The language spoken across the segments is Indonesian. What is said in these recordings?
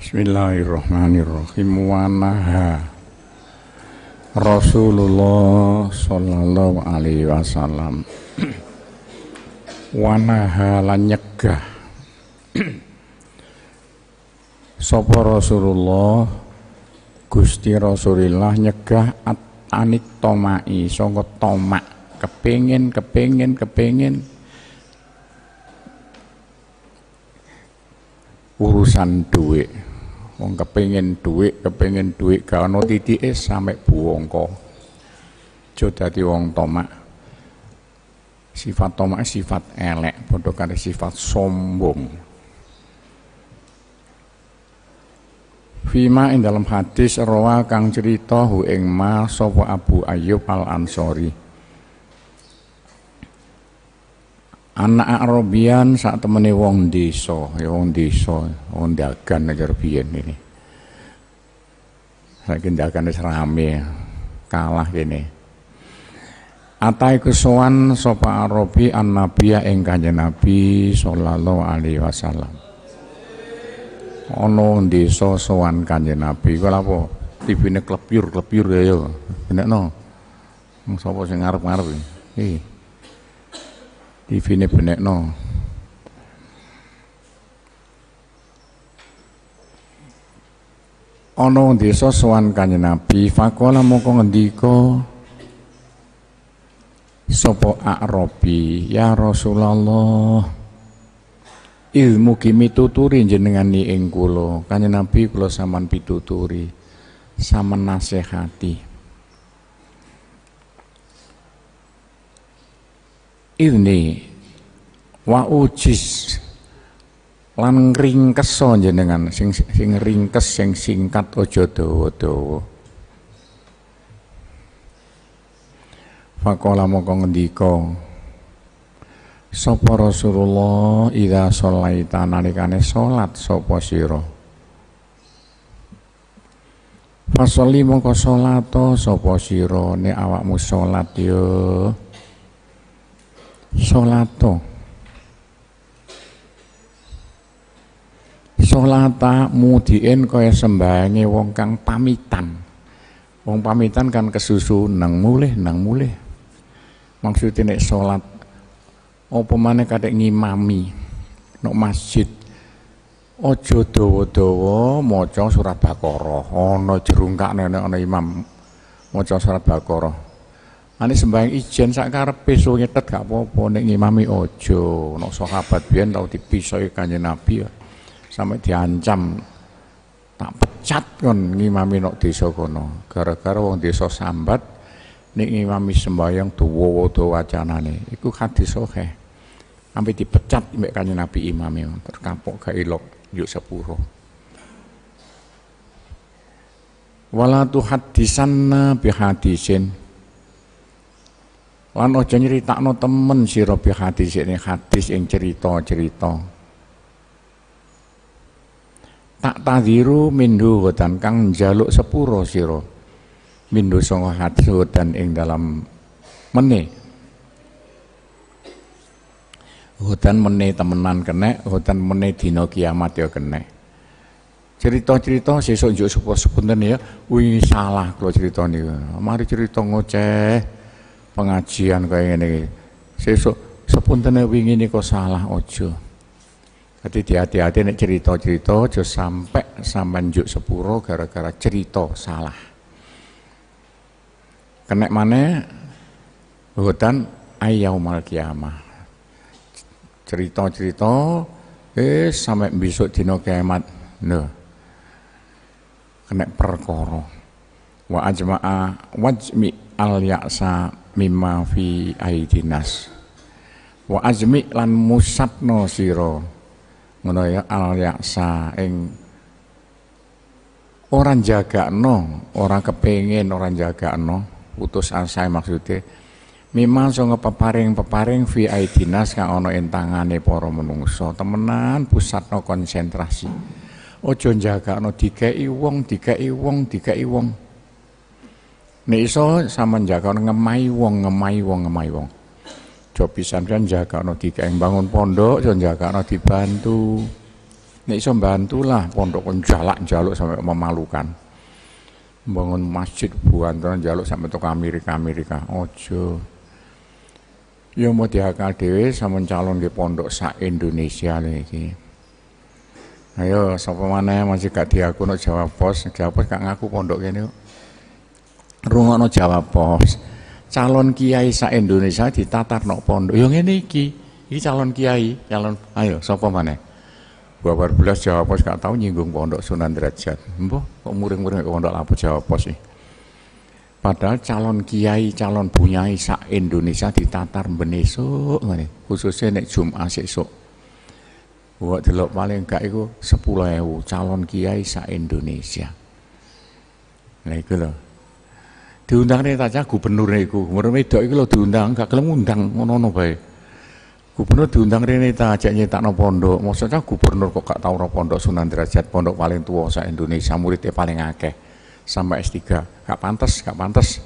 Bismillahirrahmanirrahim Wanaha Rasulullah sallallahu alaihi wasallam Wanaha lanyegah lan nyegah sapa Rasulullah Gusti Rasulillah nyegah at anik tomai sangka tomak kepingin kepingin kepingin urusan duit wong kepengin duit, kepengen duit gak ana titike sampe buwangka aja dadi wong tomak sifat tomak sifat elek padha karo sifat sombong Fima ing dalam hadis rawa kang cerita hu ing ma sapa Abu Ayyub Al Ansori anak Arabian saat temene wong desa ya wong desa wong dagan aja biyen ini saya dagan wis rame kalah kene atai kesowan sopa Arabi an nabiya ing kanjeng Nabi sallallahu alaihi wasallam Ono desa sowan kanjeng Nabi kala apa TV-ne klepyur klepyur ya yo ya. benekno sapa sing ngarep-ngarep iki tv ini benekno. no. Ono desa sowan kanya Nabi, Fakola moko ngendiko Sopo akrobi ya Rasulullah. Ilmu kimi tuturi jenengan ni ingkulo Kanya Nabi kula saman pituturi, sampean nasihati. idni wa ujis lan ringkesa jenengan sing sing ringkes sing singkat ojo dawa-dawa Faqala moko ngendika Sapa Rasulullah ida sholaita nalikane salat sapa sira Fasoli moko salata sapa sira nek awakmu salat yo solato solata mudien kaya sembahange wong kang pamitan wong pamitan kan kesusu nang mulih nang mulih maksudnya nek salat apa maneh katik ngimami nek masjid ojo dawa-dawa maca surat Baqarah ana jerungkakne nek ana imam maca surat Baqarah Ane sembahyang ijen sak karepe suwe nyetet gak apa-apa nek ngimami ojo Nek sahabat biyen tau dipisoi Kanjeng Nabi ya. Sampai diancam tak pecat kon ngimami nok desa kono. Gara-gara wong desa sambat nek ngimami sembahyang dawa-dawa wacanane. Iku hadis sahih. Sampai dipecat mek Kanjeng Nabi imame terkapok gak elok yuk sepuro. wala tuhaddisanna bihadisin Lan aja nyritakno temen sira bi hadis ini hadis yang cerita-cerita. Tak tadhiru mindu hutan kang jaluk sepuro siro Mindu songo hadis hutan ing dalam meni Hutan meni temenan kene, hutan meni dina kiamat ya kene. Cerita-cerita sesuk njuk sepo sepunten ya, wih salah kalau cerita niku. Mari cerita ngoceh pengajian kayak ini sesuk sepuntene wingi kok salah ojo jadi hati-hati nek cerita-cerita aja sampai sampean njuk sepuro gara-gara cerita salah kenek mana hutan mal kiamah cerita-cerita eh sampai besok dino kiamat no kenek perkoro wa ajma'a wajmi al yaksa mimma fi aidinas wa azmi lan musatno siro, ngono ya al yaksa ing no, orang kepengen orang jaga no, putus asa maksudnya, mimma sanga peparing-peparing fi aidinas kang ono entangane poro menungso temenan pusat no konsentrasi aja jagakno dikeki wong dikeki wong dikeki wong, dikei wong. Nek iso sampean orang ngemai wong, ngemai wong, ngemai wong. Jo pisan kan jakakno yang bangun pondok, jaga orang dibantu. Nek iso bantulah pondok kon jalak-jaluk sampai memalukan. Bangun masjid buantan jaluk sampai toko Amerika-Amerika. Ojo. yang mau diakal Dewi sama calon di pondok sa Indonesia nih. Ayo sapa yang masih gak diaku no Pos, jawab Pos gak ngaku pondok ini rungokno Jawa Pos. Calon kiai sa Indonesia ditatar nok pondok. Yo ini iki. Iki calon kiai, calon ayo sapa maneh? Babar belas Jawa Pos gak tahu nyinggung pondok Sunan Derajat. Mbah kok muring-muring ke pondok lapo Jawa Pos sih. Padahal calon kiai, calon bunyai sa Indonesia ditatar benesuk ngene. Khususnya nek Jumat sesuk. Buat delok paling gak sepuluh 10.000 calon kiai sa Indonesia. Nah itu loh diundang nih tanya gubernur niku gubernur itu itu lo diundang gak kalo ngundang ngono-ngono baik gubernur diundang rene ta tak no pondok maksudnya gubernur kok gak tau no pondok Sunan Derajat pondok paling tua se Indonesia muridnya paling akeh sama S3 gak pantas gak pantas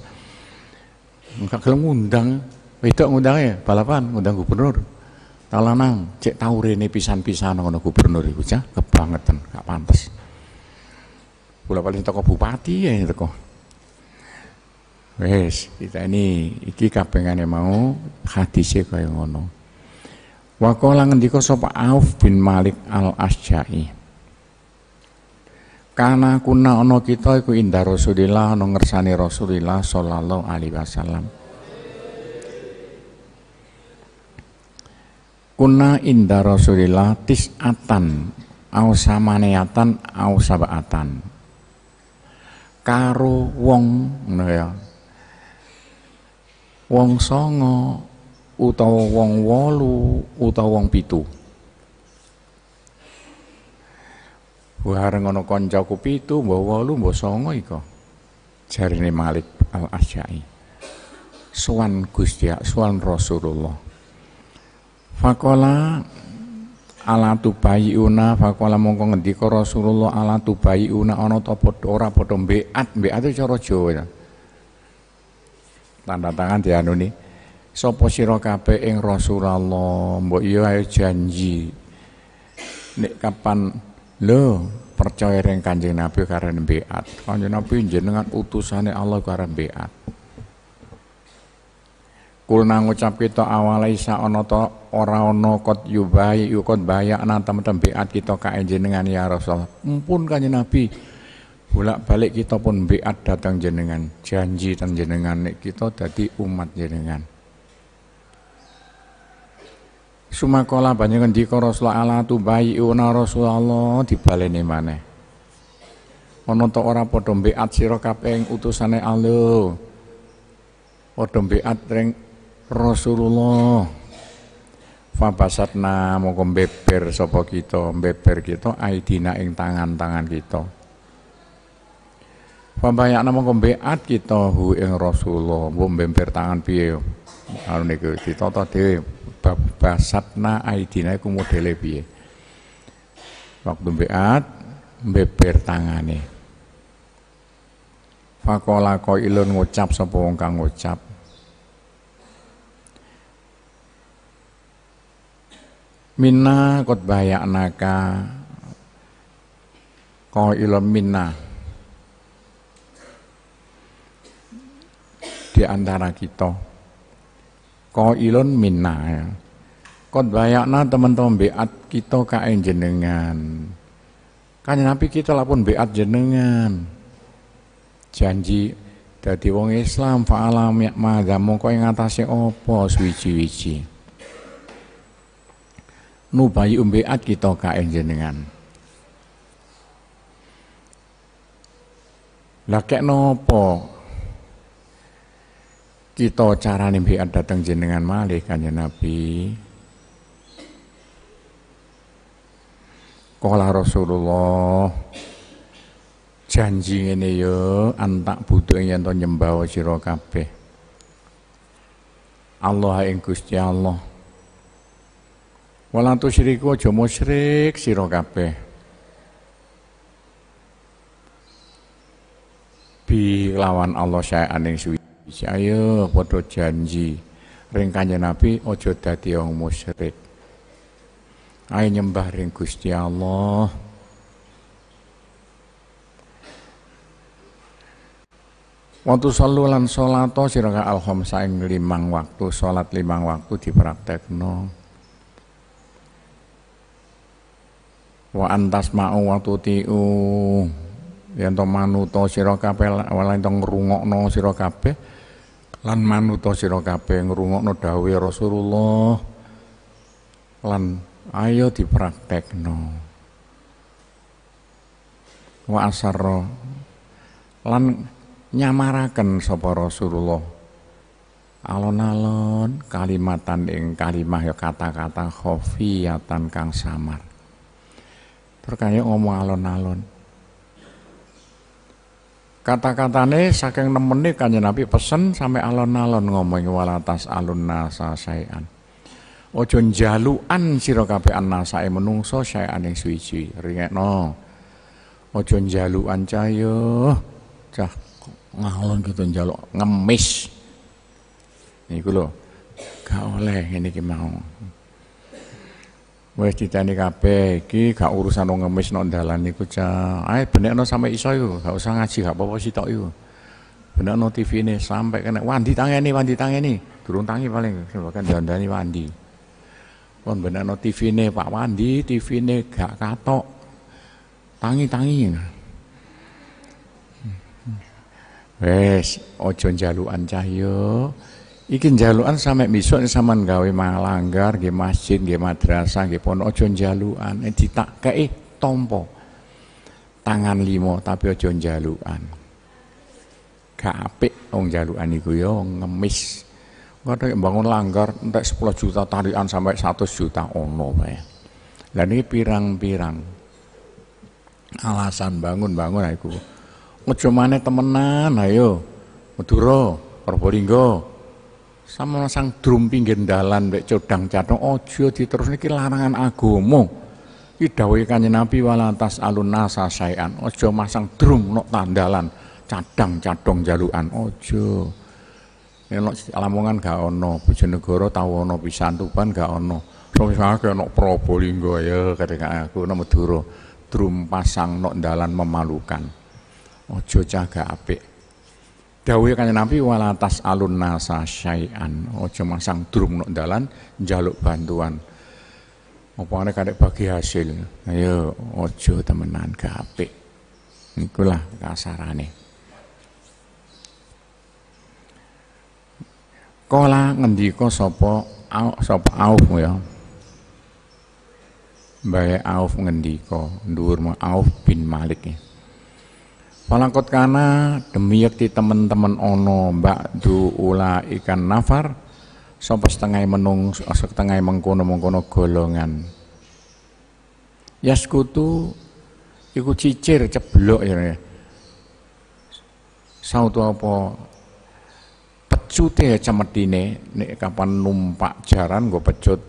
gak kalo ngundang itu ngundang ya balapan ngundang gubernur talanang cek tau rene pisan-pisan ngono gubernur itu ya kebangetan gak pantas pula paling toko bupati ya e, toko Wes, kita ini iki yang mau hadisnya kaya ngono. Waqala ngendika sapa Auf bin Malik Al-Asja'i. Karena kuna ono kita iku indah Rasulillah ana ngersani Rasulillah sallallahu alaihi wasallam. Kuna indah Rasulillah tis'atan au samaneatan au sabatan. Karo wong ngono ya wong songo utawa wong wolu utawa wong pitu Bareng ana kancaku pitu, mbok wolu, mbok songo iko. Jarine Malik Al-Asy'ari. Suwan Gusti, suwan Rasulullah. Fakola ala fakola faqala mongko ngendika Rasulullah ala ono ana ta padha ora padha mbeat mbeat cara Jawa ya tanda tangan Anu ni sapa sira kabeh ing Rasulullah mbok iya ayo janji nek kapan lho percaya ring Kanjeng Nabi karena mbiat Kanjeng Nabi jenengan utusane Allah karena mbiat Kulna ngucap kita awalai sa ono to ora ono kot yubai yukot bayak na temen-temen kita kae jenengan ya Rasul. Mumpun kanjeng Nabi bolak balik kita pun biat datang jenengan janji dan jenengan kita jadi umat jenengan sumakola banyak dikau Rasulullah ala tu bayiuna Rasulullah dibaleni maneh mana? Menonton orang padha biat siro kapeng utusannya Allah padha biat ring Rasulullah Fabasatna mongko beber sopok kita beber kita aidina ing tangan-tangan kita Pambayakna nama kombeat kita hu ing Rasulullah, mbok mbemper tangan piye. Anu niku ditata dhewe bab basatna aidina iku modele piye. Waktu mbeat mbeber tangane. Fakola ilun ngucap sapa wong kang ngucap. Minna kot Ko ilun minna di antara kita. ilon minna. Ya. Kot bayakna teman-teman beat kita kain jenengan. Kan Nabi kita lapun beat jenengan. Janji dadi wong Islam fa'alam ya kau kowe ngatasi apa suwiji-wiji. Nubayi umbeat kita kain jenengan. Lah kek nopo kita nih biar dateng jenengan malih kanya Nabi Kala Rasulullah janji ini yo ya, antak butuh yang to nyembah siro kabeh Allah yang Gusti Allah Wala siriku jomo musyrik siro kabeh bi lawan Allah saya aning suwi ayo foto janji ringkanya Kanjeng Nabi ojo dadi wong musyrik. Ayo nyembah ring Gusti Allah. Waktu selalu lan solato siraka alhom saing limang waktu solat limang waktu dipraktekno. Wa antas mau waktu tiu yang to manuto siroka pel walan to no siroka pel lan manuta sira kabeh ngrungokno dawuhe ya Rasulullah lan ayo dipraktekno wa asarro. lan nyamaraken sapa Rasulullah alon-alon kalimatan ing kalimah ya kata-kata khofiyatan kang samar terkaya ngomong alon-alon Kata-katane saking nemeni Kanjeng Nabi pesen sampai alon-alon ngomong walatas alun nasa sayan. Ojo njalukan an kabeh anasake menungso sayan ing suici Ringekno. Ojo jaluan cayo. Cah ngalon gitu njaluk ngemis. Niku lho. Gak oleh ini mau. Wes ditani kabeh iki gak urusan wong ngemis nang dalan niku cah. Ae benekno sampe iso iku, gak usah ngaji gak apa-apa sitok iku. Benekno TV-ne sampe kena wandi tangeni wandi tangeni Durung tangi paling bahkan dandani wandi. Wong benekno TV-ne Pak Wandi, TV-ne gak katok. Tangi-tangi. Wes, aja njalukan cah Iki jaluan sampai besok sama gawe malanggar, gawe masjid, gawe madrasah, gawe pondok ojo jaluan. Eh, ditak kei tompo tangan limo tapi ojo jaluan. Kapek ong jaluan iku yo ya, ngemis. Kata bangun langgar entek 10 juta tarian sampai 100 juta ono bae. Lah ini pirang-pirang alasan bangun-bangun aku. Ojo maneh temenan ayo. Madura, Probolinggo, sama sang drum pinggir dalan mek codang cadong, ojo diterus niki larangan agomo, iki dawuhe kanjeng Nabi wala tas alun nasa sayan ojo masang drum nok tandalan cadang cadong jalukan ojo nek Lamongan gak ono Bojonegoro tau ono pisan Tuban gak ono Somisane kaya ono Probolinggo ya kadang aku ono drum pasang nok dalan memalukan ojo caga apik Dawe kanya Nabi wala alun nasa syai'an. ojo masang drum nok dalan jaluk bantuan. Apa ada kadek bagi hasil. Ayo ojo temenan gapik. Ikulah kasarane. kola ngendiko sopo au, sopo Auf ya. Mbae Auf ngendika, dhuwur Auf bin Malik ya. Palangkot kana demi yakti teman-teman ono mbak du ula ikan nafar sampai setengah menung setengah mengkono-mengkono golongan. Yaskutu iku cicir ceblok ya. ya. Sautu apa pecut pecute cemetine nek kapan numpak jaran gue pecut.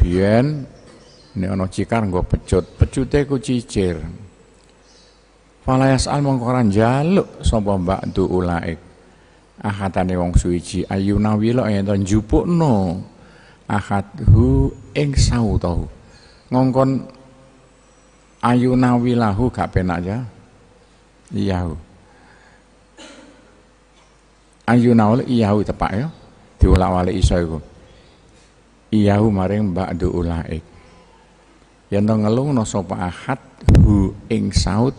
bien nek ono cikar gue pecut, pecute ku cicir. Falayas'al mongkoran jaluk sapa mbak tu ulaik. ahatane wong suici suwiji ayuna wilo yen ya njupukno akhathu ing sautau Ngongkon ayuna wilahu gak penak ya. Iya. Ayuna wal iya hu tepak ya. diulak wali iso iku. Iya hu maring mbak du ulaik. Yen to no sapa ahat hu ing saut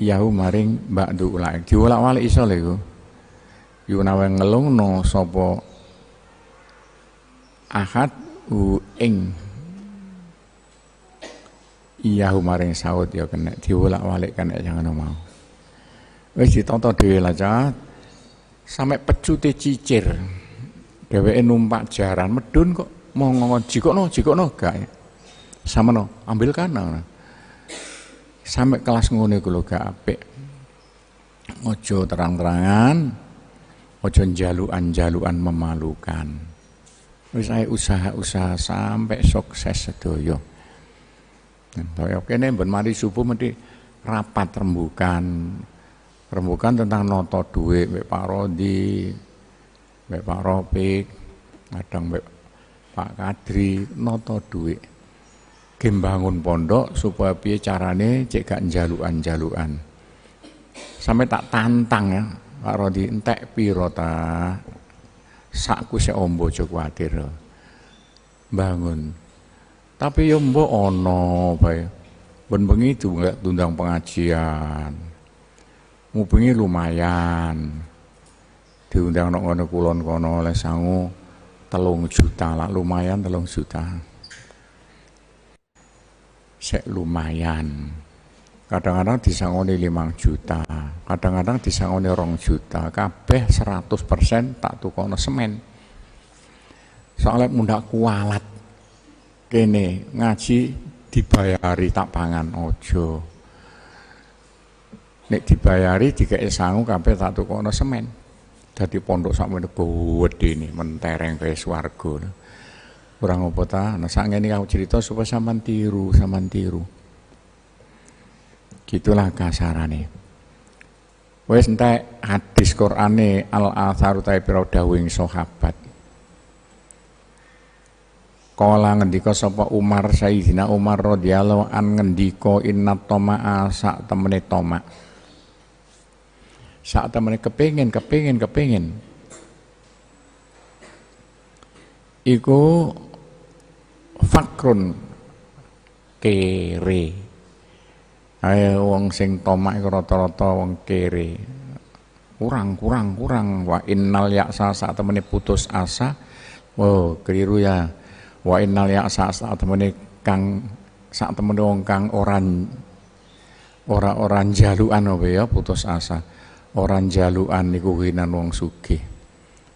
yahu maring ba'du ulaik isoleku, walik iso ngelong iku yunawe ngelungno ueng. ahad hu ing yahu maring saud ya kena diulak-walik kena jangan mau wis ditonton dhewe lah sampai pecute cicir dheweke numpak jaran medun kok mau ngomong no ciko gak ya. sama no ambil kanan sampai kelas ngono iku gak apik. Ojo terang-terangan, ojo jaluan-jaluan memalukan. Wis ae usaha-usaha sampai sukses sedoyo. sedaya. oke ya kene ben mari subuh mesti rapat rembukan. Rembukan tentang noto duit mek Pak Rodi, mek Pak Ropik, kadang mek Pak Kadri, noto duit Kim bangun pondok supaya piye carane cek gak jaluan-jaluan. Sampai tak tantang ya, Pak Rodi entek piro ta. Sakku se ombo cok wadir Bangun. Tapi ya mbok ono bae. Ben bengi nggak tundang pengajian. mupengi lumayan. Diundang nongono kulon kono oleh sangu telung juta lah lumayan telung juta sek lumayan. Kadang-kadang disangoni limang juta, kadang-kadang disangoni rong juta, kabeh 100% tak tukono semen. Soalnya mundak kualat, kene ngaji dibayari tak pangan ojo. Nek dibayari tiga sangu kabeh tak tukono semen. jadi pondok sampai gedhe ini mentereng suargo. Nah. Orang apa ta? Nah, saat ini kamu cerita supaya saman tiru, saman tiru. Gitulah kasarane. Wes entek hadis Qur'ane al atharu ta pira sahabat. Kala ngendika sapa Umar Sayyidina Umar radhiyallahu an ngendiko inna toma sak temene toma. Sak temene kepengin kepengin kepengin. iku fakrun kere ayo wong sing tomak iku rata-rata wong kere kurang kurang kurang wa innal ya'sa saat temene putus asa oh keliru ya wa innal ya'sa saat temene kang saat temene wong kang orang ora-oran jaluan apa ya putus asa orang jaluan niku hinan wong sugih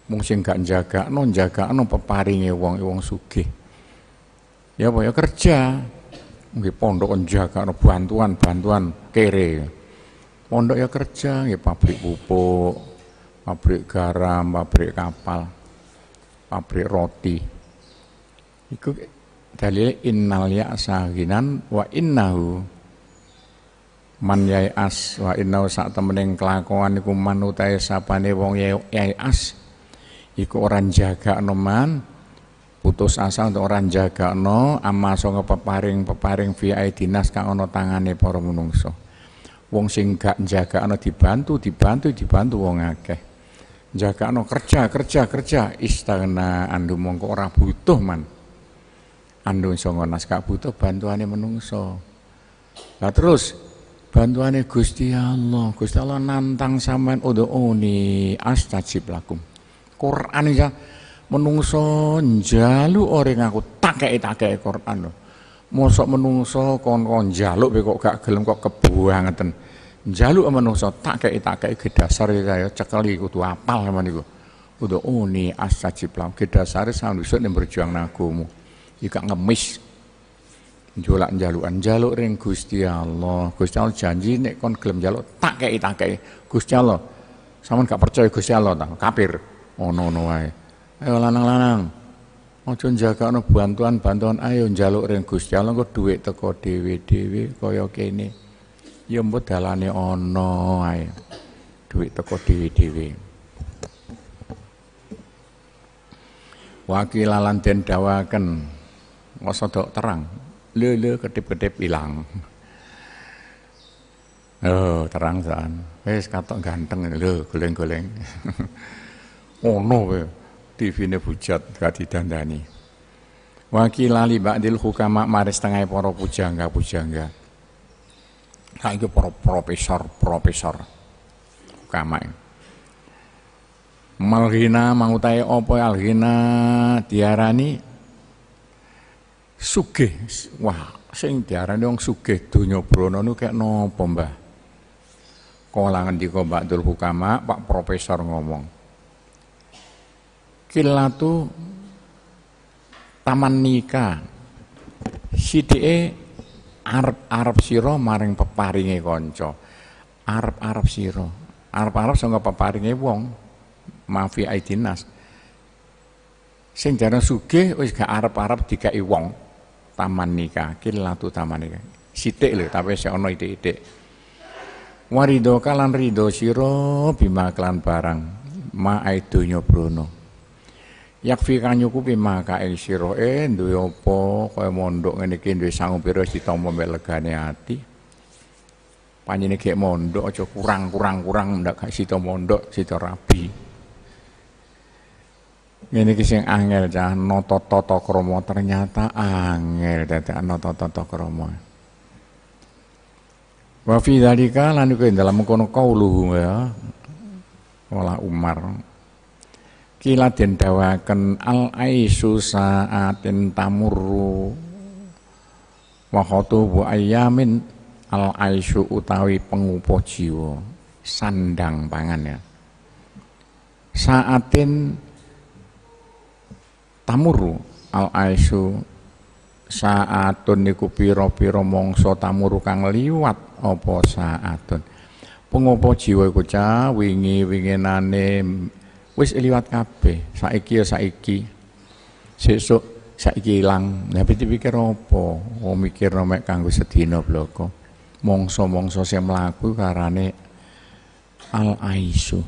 mung sing gak njagakno njagakno peparinge wong wong sugih ya apa ya kerja nggih pondok njagakno bantuan-bantuan kere pondok ya kerja nggih pabrik pupuk pabrik garam pabrik kapal pabrik roti iku dalil innal ya'sa ghinan wa innahu man as wa innahu sak temening kelakuan iku man utahe sapane wong as iku orang jaga noman putus asa untuk orang jaga no ama songo peparing peparing via dinas kang ono tangane para menungso wong sing gak jaga no dibantu dibantu dibantu wong akeh jaga no kerja kerja kerja istana andu mongko ora butuh man andu songo naskah butuh bantuane menungso lah terus bantuannya Gusti Allah Gusti Allah nantang sampean oni astajib lakum Quran ya menungso jalu orang aku takai takai Quran lo, mosok menungso kon kon njaluk kok gak gelem kok kebuangeten njaluk menungso takei ke dasar ya cekali kutu apal sama niku kudu uni oh, asajib dasar sama sanusuk yang berjuang nakumu ika ngemis jualan jaluan jaluk ring Gusti Allah Gusti Allah janji nek kon gelem njaluk takai takai Gusti Allah sama gak percaya Gusti Allah kafir ono-ono wae. Ayo lanang-lanang. Aja njagakno bantuan-bantuan, ayo njaluk ring Gusti Allah kok dhuwit teko dhewe-dhewe kaya kene. Ya mbuh dalane ono wae. Dhuwit teko dhewe-dhewe. Waki lan den dawaken. Ngoso dok terang. Lele ketip-ketip ilang. Oh, terang saan. Wis katok ganteng lho, goleng-goleng. ono no, TV-ne bujat gak didandani. Wakilali ba'dil hukama maris tengah para pujangga pujangga. Nah, itu poro profesor profesor hukama. malhina mangutai opo alghina diarani suke Wah, sing diarani dong suke donya Prono nu kayak nopo Mbah? kolangan di kobak Dul Hukama, Pak Profesor ngomong kilatu taman nika sidike Arab Arab siro maring peparinge kanca Arab arep siro Arab arep sanga peparinge wong maafi ya, aidinas sing jarang sugih wis gak arep-arep dikai wong taman nika kilatu taman nika sithik lho tapi saya ana ide ithik warido kalan rido siro bima klan barang ma aidonya bruno yakfi kang nyukupi maka ing siroe duwe apa kaya mondok ngene iki duwe sangu pira ditampa mek legane ati panjene gek mondok aja kurang-kurang-kurang ndak gak sita mondok sita rabi ngene iki sing angel cah noto tata krama ternyata angel dadak nata tata krama wa fi dalika lan iku dalam kono kauluhu ya wala Umar Kila den dawaken al aisu saatin tamuru wahotu bu ayamin al aisu utawi pengupo jiwa sandang pangan ya. Saatin tamuru al aisu saatun niku piro piro mongso tamuru kang liwat opo saatun. Pengopo jiwa iku cah wingi nane wis liwat kabeh saiki ya saiki sesuk saiki ilang tapi dipikir apa mau oh, mikir mek kanggo sedina bloko mongso-mongso sing mlaku karane al aisu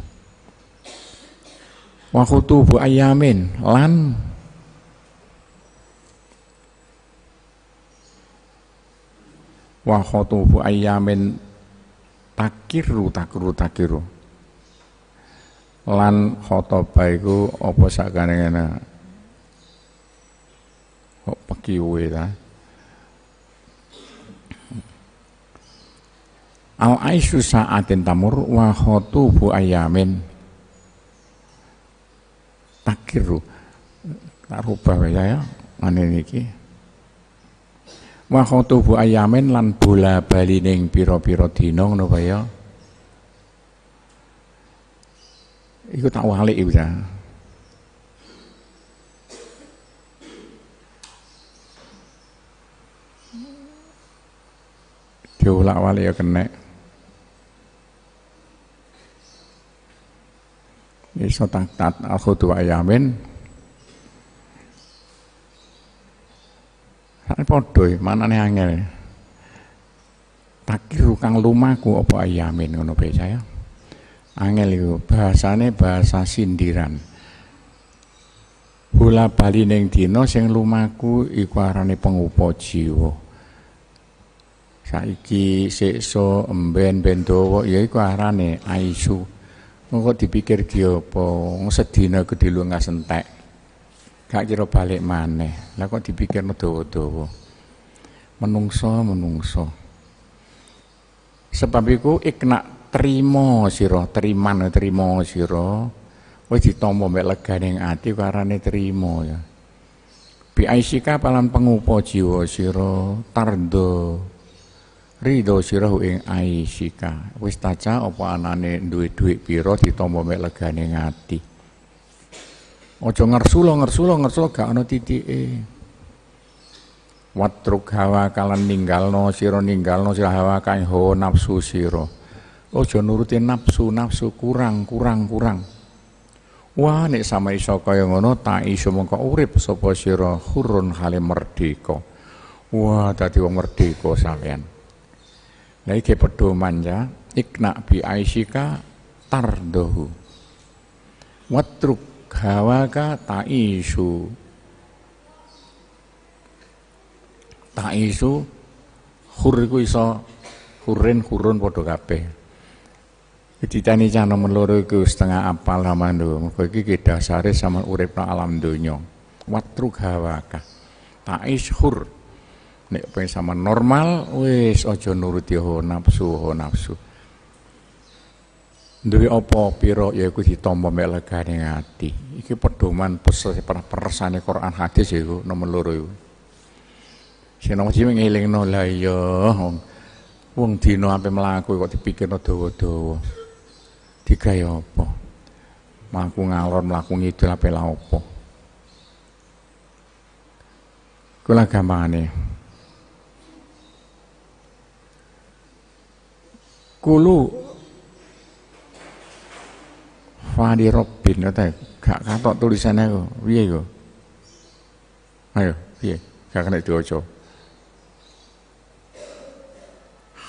wa khutubu ayamin lan wa khutubu ayamin takiru takiru takiru lan khotobah iku apa sakane ngene kok peki uwe ta Al aisyu sa'atin tamur wa khotubu ayamin takiru tak rubah ya ya ngene niki wa khotubu ayamin lan bola bali ning pira-pira dina ngono ya Iku tak walik ibu ta. Diulak walik ya kena. Iso tak tak aku yamin. ayamin. podoi mana nih angel. Takiru kang lumaku apa ayamin ngono bae saya angel iku bahasane bahasa sindiran hula bali neng dina sing lumaku iku arane pengupo jiwa saiki siksa emben ben ya iku arane aisu engko dipikir ki apa sedina gedhe lu ngasentek gak kira balik maneh lah kok dipikir dawa dowo menungso menungso sebab iku ikna Terima siro, terima trima sira siro. ditampa mek lega neng ati karane terima ya Pi biaisika palan pengupo jiwa siro, tardo ridho siro ing aisika wis taca apa anane duwe dhuwit piro ditampa mek lega ing ati Ojo ngersulo ngersulo ngersulo gak ana e. watruk hawa kalan ninggalno ninggal ninggalno siro hawa kain ho nafsu siro. Ojo nuruti nafsu, nafsu kurang, kurang, kurang. Wah nek sama iso kaya ngono tak iso mongko urip sopo siro hurun hale merdeka. Wah tadi wong merdeka sampean. Nah, iki pedoman ya, ikna bi aisyika tardohu. Watruk hawaka taisu. Taisu hur iso hurin hurun podo kabeh. Dicani cah nomor meluru ke setengah apal hamando. Mergo kita dasar sama uripna alam dunia. Watru Tak ishur. Nek pengen sama normal wis ojo nuruti ho nafsu ho nafsu. opo piro ya yaiku di mek legane ati. Iki pedoman peresane Quran hadis yaiku nomor loro iku. Sing nomor siji ngelingno la iya wong dino ape mlaku kok dipikirno dawa-dawa digawe apa? Mlaku ngalor mlaku ngidul ape la apa? Kula gampangane. Kulu Fadi Robin kata ya gak katok tulisannya kok piye kok ayo piye gak kena diwaca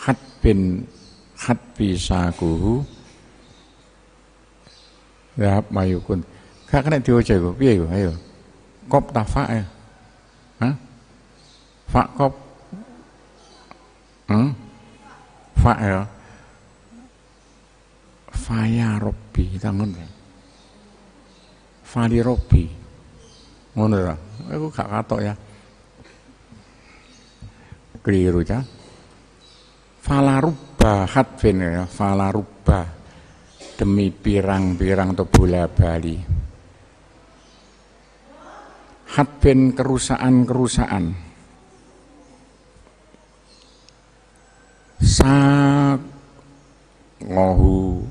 hat bin hat bisakuhu Ya, kun Kak kena diojo iku. Piye iku? Ayo. Kop ta fa ya. Hah? Fa kop. Hmm? Fa ya. Faya Robbi fa Fali Robbi. Ngono ra Aku gak katok ya. Keliru ya. Fala rubba hatfin ya. Fala rubba demi pirang-pirang atau bola Bali. hadben kerusaan-kerusaan, Sa ngohu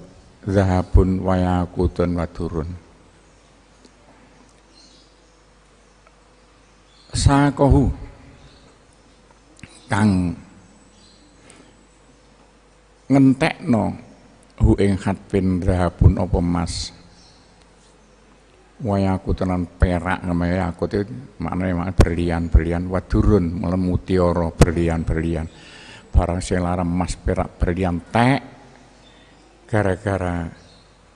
zahabun wayakutun wadurun. Sakohu kang ngentekno hu ing hatpin dhahabun apa emas waya aku tenan perak namanya aku itu maknanya maknanya berlian berlian wadurun melemuti oro berlian berlian barang sing larang emas perak berlian tek gara-gara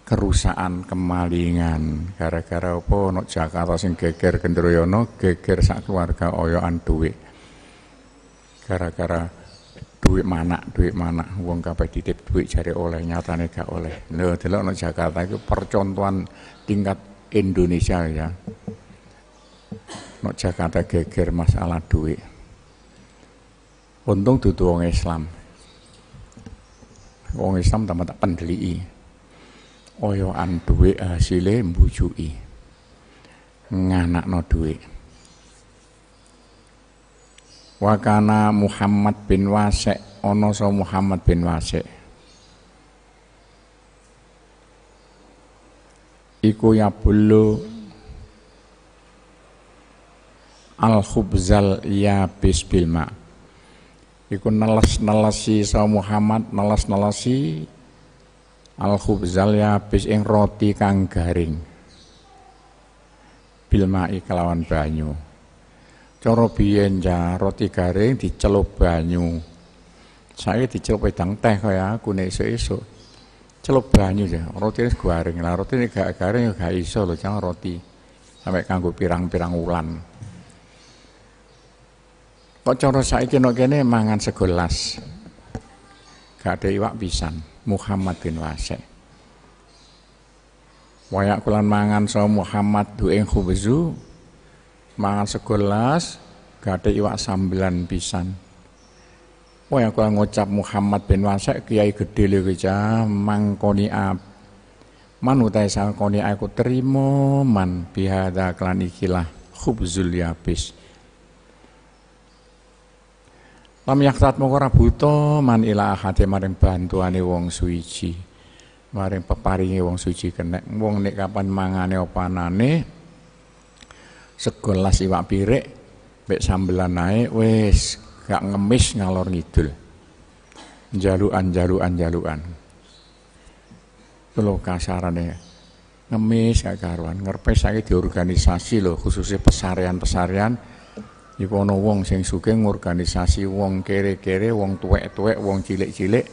kerusakan kemalingan gara-gara apa ono Jakarta sing geger Gendroyono geger sak keluarga oyoan duit gara-gara duit mana, duit mana, wong kabeh titip duit cari oleh, nyata gak oleh. lo delok no Jakarta itu percontohan tingkat Indonesia ya. No Jakarta geger masalah duit. Untung dudu wong Islam. Wong Islam tambah tak pendeliki. Oyoan duit hasilnya mbujui. no duit wakana Muhammad bin Wasek ono so Muhammad bin Wasek iku ya bulu al khubzal ya bis bilma iku neles nelesi sa Muhammad neles nelesi al khubzal ya bis ing roti kang garing Bilma iklawan banyu Cara biyen roti garing dicelup banyu. Saya dicelup wedang teh kaya aku nek iso. esuk Celup banyu ja, roti wis garing. Lah roti ini gak garing ya gak iso loh. jangan roti. Sampai kanggo pirang-pirang ulan. Kok cara saiki nek kene mangan segelas. Gak ada iwak pisan. Muhammad bin Wasik. Wayak kulan mangan so Muhammad dueng bezu mangan segelas gade iwak sambelan pisan Oh, yang kalau ngucap Muhammad bin Wasek kiai gede lho kerja mangkoni ab man utai koni aku terima man pihada klan ikilah khubzul yabis ya Lam yaktat mengkora buto man ila hati maring bantuane wong suici maring peparinge wong suici kene, wong nek kapan mangane opanane segelas iwak pirik bek sambelan naik wis gak ngemis ngalor ngidul jaluan jaluan jaluan kalau kasarannya ngemis gak karuan ngerpes saya di organisasi loh khususnya pesarian pesarian iku ana wong sing suke ngorganisasi wong kere-kere wong tuwek-tuwek wong cilik-cilik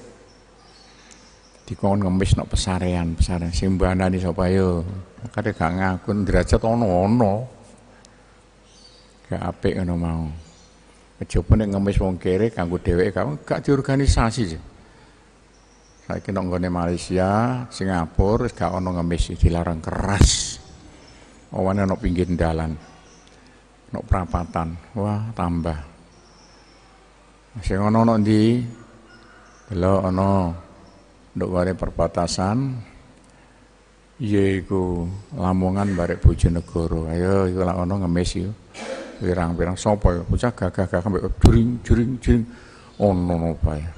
dikon ngemis nok pesarean pesarean sing mbanani Sopayo, yo kadhe gak ngaku derajat ana-ana gak Ape ngono mau. Aja nek ngemis wong kere kanggo dheweke kamu gak diorganisasi. Saiki nek nggone Malaysia, Singapura wis gak ono ngemis dilarang keras. Awane ono pinggir dalan. Ono perapatan. Wah, tambah. Sing ono ono ndi? Delo ono nduk wari perbatasan Iya Lamongan barek Bojonegoro. Ayo iku lak ono ngemis yuk pirang-pirang sapa ya bocah gagah-gagah mbek juring-juring-juring ono oh, apa ya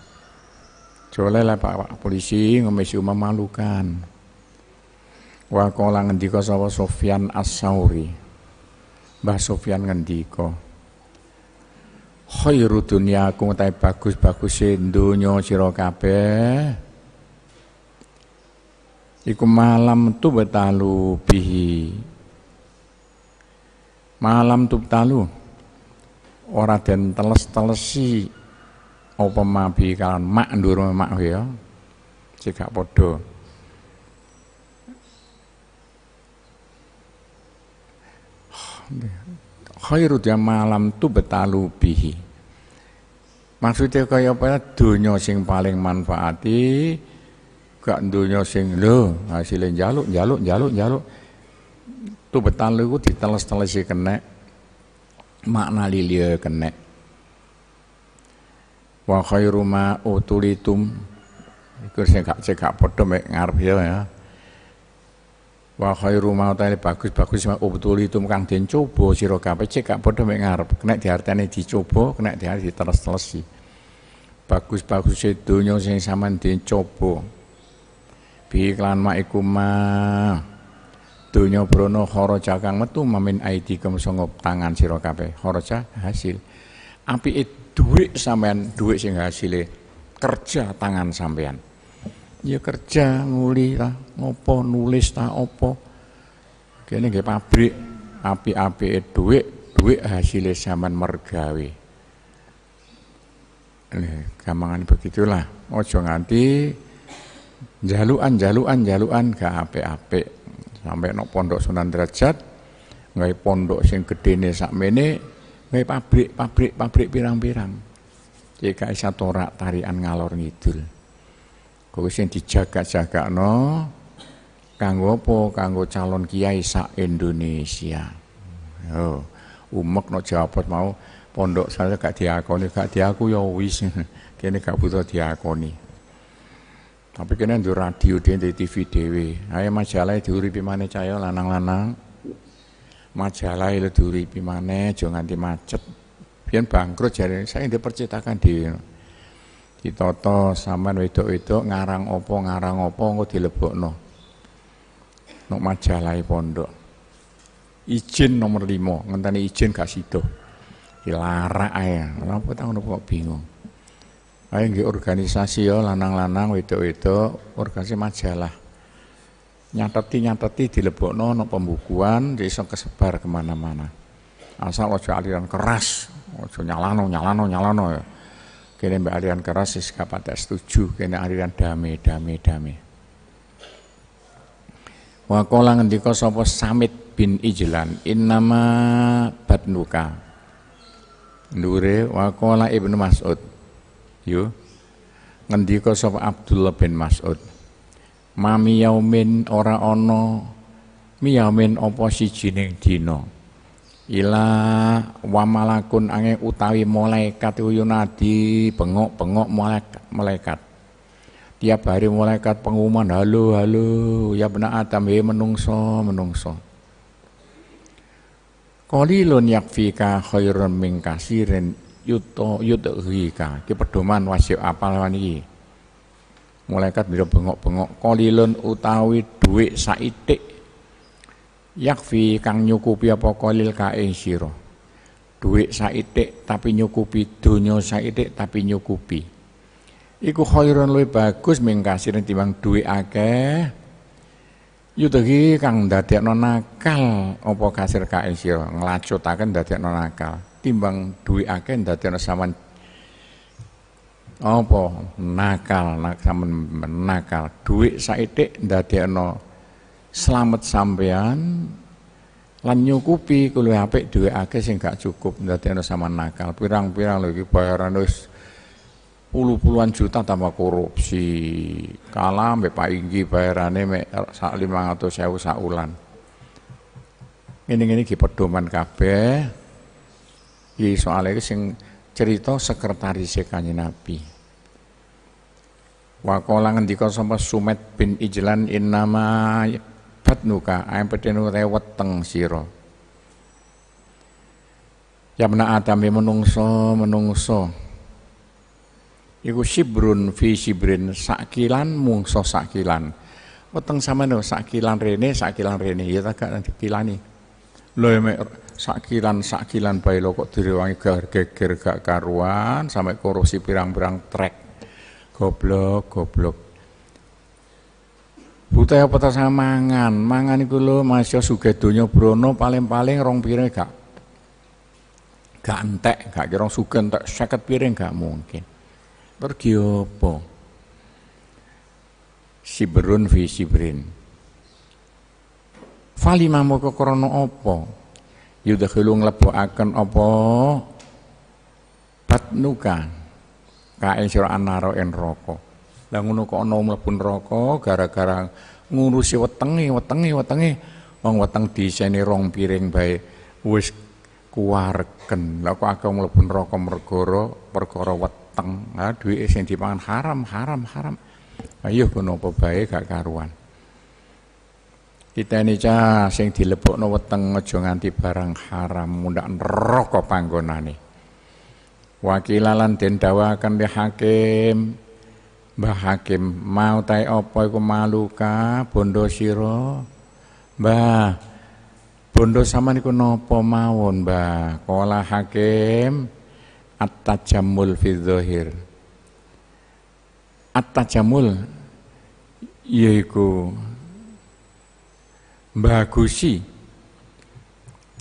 Jole lah pak, pak polisi ngemis umam malukan. Wakola ngendiko sapa Sofyan As-Sauri. Mbah Sofyan ngendiko. Khairu dunia aku ngetai bagus-bagus dunyo sira kabeh. Iku malam tu betalu bihi malam tubtalu ora den teles-telesi apa mabi kan mak ndur mak ya cekak padha khairu dia malam tu betalu bihi maksudnya kaya apa ya dunia sing paling manfaati gak dunia sing lho hasilnya jaluk jaluk jaluk jaluk metu betalu ku ditelas-telas si kena makna lilia kena wa khairu ma utulitum iku sing gak cek gak padha mek ngarep ya ya wa khairu ma utahe bagus-bagus ma utulitum kang den coba sira kabeh cek gak padha mek ngarep kena diarteni dicoba kena diarteni telas si. bagus-bagus e donya sing sampean den bi iklan mak iku Dunya brono horoja kang metu mamin aidi aitikum sanga tangan siro kape horoja hasil. Api it duit sampean, duit sing hasile kerja tangan sampean. Ya kerja nguli ta, ngopo nulis ta opo. Kene nggih pabrik api it duit duit hasile sampean mergawe. Nah, gampangan begitulah. Ojo nganti jaluan jaluan jaluan gak ape-ape. api sampai nok pondok Sunan Derajat ngai pondok sing sak sakmene ngai pabrik pabrik pabrik pirang-pirang jika satu rak tarian ngalor ngidul kowe sing dijaga no kanggo po kanggo calon kiai sak Indonesia oh umek no jawab mau pondok saya gak diakoni gak diaku ya wis kene gak butuh diakoni tapi kena di radio di TV dewi. Ayo majalah itu uripi mana caya, lanang-lanang. Majalah itu diuripi mana, jangan di macet. Biar bangkrut jadi saya ini percetakan di toto saman wedok-wedok ngarang opong ngarang di lebok no, Nok majalah pondok. Izin nomor limo, ngentani izin gak sida. Dilarak ayah Ora apa tak kok bingung. Ayo nggih organisasi ya lanang-lanang wedok-wedok organisasi majalah. Nyateti-nyateti dilebokno nono pembukuan iso kesebar kemana mana Asal aja aliran keras, aja nyalano nyalano nyalano ya. Kene mbak aliran keras sih kapan setuju, kene aliran damai damai damai. Wa qala ngendika sapa Samit bin Ijlan innama batnuka. Ndure wa qala Ibnu Mas'ud yo ngendika sapa Abdullah bin Mas'ud mami yaumin ora ana miyaumin apa cining dina ila wa malakun ange utawi malaikat yunadi pengok-pengok malaikat malaikat tiap hari malaikat pengumuman halo halo ya benar adam he ya menungso menungso qalilun yakfika khairun min kasirin yuto yutghi ka iki pedoman wajib apal lan iki malaikat biro bengok-bengok kolilun utawi dhuwit saitik yakfi kang nyukupi apa kolil ka ing sira dhuwit tapi nyukupi donya saitik tapi nyukupi iku khairun luwih bagus mingkasir timbang dhuwit akeh yutegi kang ndadekno nakal apa kasir ka ing sira nglacutaken ndadekno nakal timbang duwe akeh ana sampean apa nakal nak sampean nakal dhuwit saithik ana slamet sampean lan nyukupi kulo apik duit akeh sing gak cukup ana sampean nakal pirang-pirang lho iki bayaran wis puluh-puluhan juta tambah korupsi kalah mbek Pak Inggi bayarane mek sak 500.000 sak ulan ini ini di pedoman kabeh Li iya, soalnya sing cerita sekretaris kanjeng Nabi. Wakola ngendika sapa Sumed bin Ijlan innama batnuka ah, rewet teng sira. Ya mena atame menungso menungso. Iku sibrun fi sibrin sakilan mungso sakilan. Weteng sama no sakilan rene sakilan rene ya tak kilani. Lho sakilan sakilan bayi lo kok direwangi gar geger gak karuan sampai korupsi pirang-pirang trek goblok goblok buta apa tak mangan mangan itu lo masya suge donya brono paling-paling rong piring gak gak entek gak kira sugih entek 50 piring gak mungkin pergi apa siberun fi sibrin falima ke krana opo, akan opo apa nuka kae sira anaro en roko, lah ngono kok ana mlebu neraka gara-gara ngurusi wetenge wetenge wetenge wong weteng diseni rong piring bae wis kuwarken lah kok aku mlebu neraka perkoro perkara weteng ha dhuwit sing dipangan haram haram haram ayo iya, ngono apa bae gak karuan kita ini cah sing no weteng ngejo nganti barang haram muda rokok panggona nih. Wakilalan den dawakan di hakim. Mbah Hakim, mau tai opo iku maluka bondo siro, Mbah, bondo sama niku nopo mawon, Mbah? Kola Hakim atta jamul fi dhahir. atta tajamul yaiku bagusi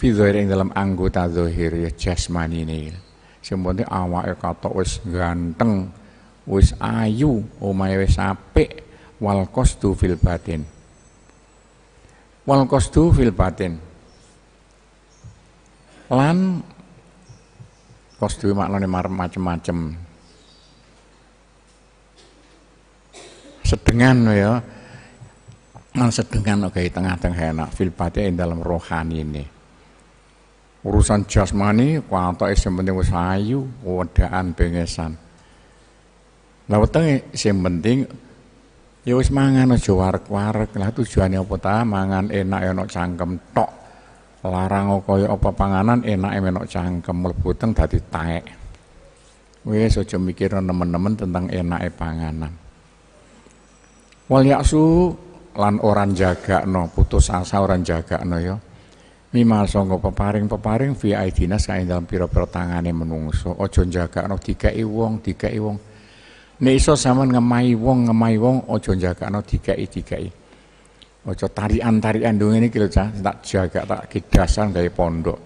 fidhoir yang dalam anggota zohir ya jasmani ini semuanya awak kata wis ganteng wis ayu omaya wis apik wal kostu fil batin wal kostu fil batin lan kostu maknane macam-macam sedengan ya sedangkan oke okay, tengah-tengah enak filpati yang dalam rohani ini urusan jasmani es yang penting usahayu wadaan pengesan lah es yang penting ya wis mangan aja warek-warek. Lah tujuannya apa ta? Mangan enak enak cangkem tok. Larang kaya apa panganan enak enak cangkem mlebu teng dadi taek. so aja mikir teman nemen tentang enak-enak panganan. Wal yaksu lan orang jaga no putus asa orang jaga no yo ya. mimal songgo peparing peparing via dinas kain dalam piro piro tangane menungso ojo jaga no tiga iwong tiga iwong ne iso sama ngemai wong ngemai wong ojo jaga no tiga i tiga i ojo tarian tarian dong ini kilo cah tak jaga tak kidasan dari pondok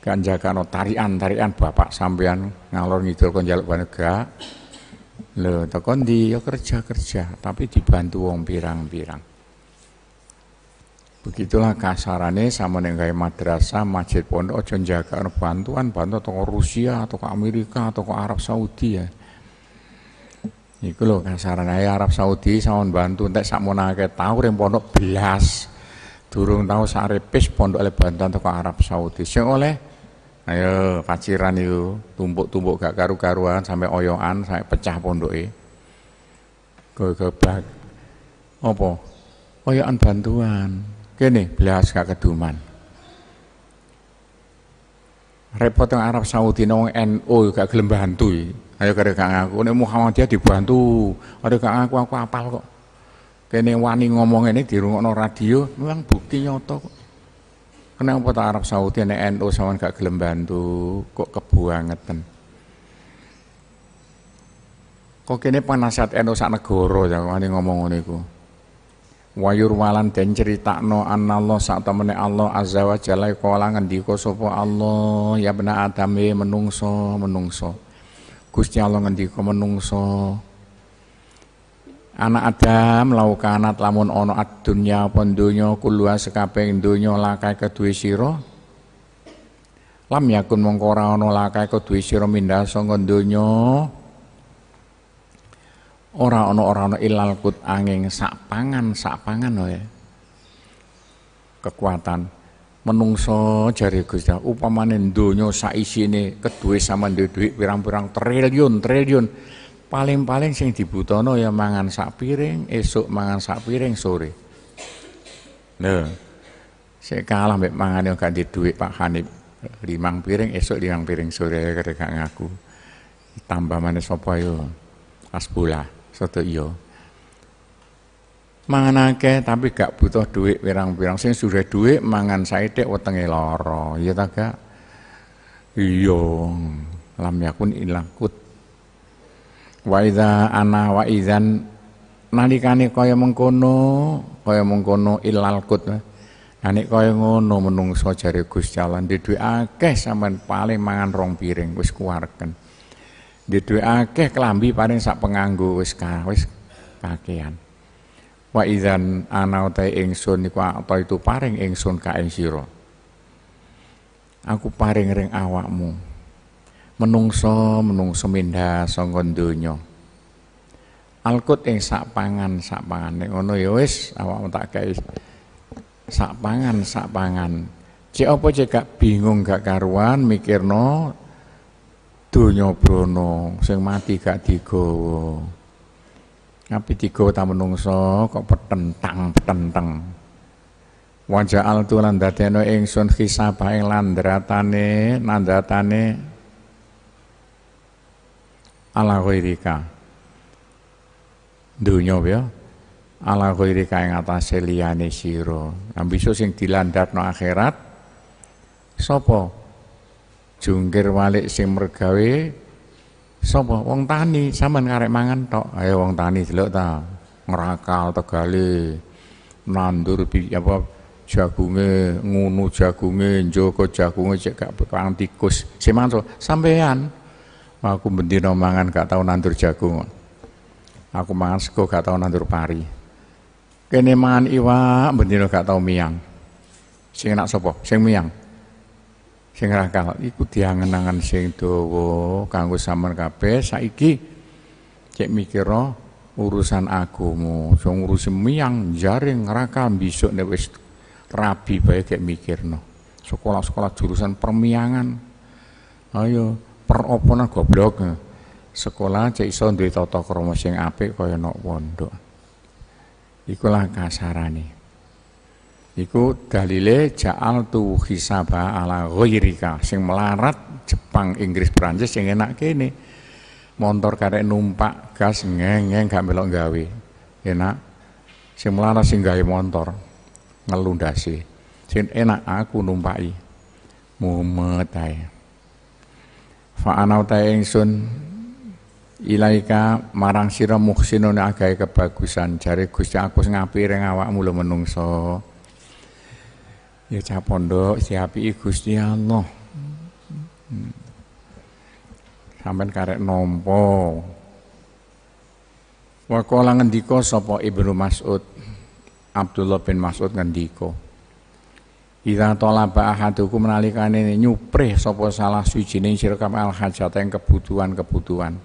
kan jaga no tarian tarian bapak sambian ngalor ngidul konjaluk banget gak Lho, tekon di ya kerja-kerja, tapi dibantu wong pirang-pirang. Begitulah kasarane sama kayak madrasah, masjid pondok, aja jaga bantuan, bantu toko Rusia, toko Amerika, toko Arab Saudi ya. Iku lho kasarane Arab Saudi sama bantu entek sakmonake tau yang pondok belas. Durung tau sak repis pondok oleh bantuan toko Arab Saudi. Sing oleh Ayo paciran itu tumpuk-tumpuk gak karu-karuan sampai oyoan sampai pecah pondok pondoke. kebak. Apa? Oyoan bantuan. Kene belas gak keduman. Repot yang Arab Saudi nong NU gak gelem bantu. Ayo kare gak ngaku nek Muhammadiyah dibantu. Ada gak ngaku aku apal kok. Kene wani ngomong ini di dirungokno radio memang bukti nyata kok. Kenapa tak Arab Saudi nek NU sama gak gelem bantu kok kebuangeten. Kok kene penasihat NU sak negara ya ngene ngomong ngene iku. Wayur walan den critakno Allah sak temene Allah azza wa jalla kala ngendika sapa Allah ya bena adame menungso menungso. Gusti Allah ngendika menungso anak Adam laukanat lamun ono dunya pondonya kulua sekapeng dunya lakai kedui siro lam yakun mongkora ono lakai kedui siro mindah saka dunya ora ono ora ono ilal kut angin sak pangan sak pangan oh ya. kekuatan menungso jari Gusti upamane donya sak ini kedui sama duit pirang-pirang triliun triliun paling-paling sing dibutono ya mangan sak piring, esok mangan sak piring sore. Nah, saya kalah mbak mangan yang di duit Pak Hanif. Limang piring esok limang piring sore ya kerja ngaku. Tambah mana sopo yo? bola soto yo. Iya. Mangan akeh tapi gak butuh duit pirang-pirang sing sudah duit mangan saya dek wetenge loro ya tak gak? iyo lam yakun kut wa idza ana wa idzan nalikane kaya mengkono kaya mengkono ilal kut nah nek kaya ngono menungso jare Gusti Allah duwe akeh sampean paling mangan rong piring wis kuarken duwe akeh kelambi paling sak penganggo wis ka wis kakean wa idzan ana utahe ingsun iku apa itu paring ingsun ka ing sira aku paring ring awakmu menungso menungso minda songgon dunyo. alkut yang sak pangan sak pangan yang ono ya wis awakmu tak gawe sak pangan sak pangan cek apa cek gak bingung gak karuan mikirno dunyo brono sing mati gak tigo. ngapi tigo tak menungso kok petentang petentang. wajah al lan dateno ingsun kisah ing landratane landratane ala ghairika dunia ya ala ghairika yang atas liyane sira lan bisa sing no akhirat sopo jungkir walik sing mergawe sopo wong tani sampean karek mangan tok ayo wong tani delok ta ngrakal tegali nandur bi, apa jagunge ngunu jagunge njogo jagunge cek gak pangan tikus sing sampean Aku bendino mangan gak tau nandur jagung. Aku mangan sego gak tau nandur pari. Kene mangan iwa, bendino gak tau miang. Sing enak sapa? Sing miang. Sing rakal iku diangen-angen sing dawa kanggo sampean kabeh saiki cek mikira urusan agama. Sing ngurusi miang jaring rakal besok nek wis rabi bae gek mikirno. Sekolah-sekolah jurusan permiangan. Ayo, peroponan goblok sekolah cek iso duwe tata krama sing apik kaya nok pondok ikulah kasarane iku dalile ja'al tu hisaba ala ghairika sing melarat Jepang Inggris Prancis sing enak kene motor karek numpak gas ngengeng gak melok gawe enak sing melarat sing gawe motor ngelundasi sing enak aku numpaki mumet ae fa ana utahe ingsun ilaika marang sira muhsinun agae kebagusan jare Gusti aku sing apik ring awakmu lho menungso ya cah pondok siapi Gusti Allah hmm. sampean karek nampa Wakola ngendika sapa Ibnu Mas'ud Abdullah bin Mas'ud ngendika Ida tolaba menalikan ini nyuprih sopo salah suci ini kabeh al hajat yang kebutuhan-kebutuhan.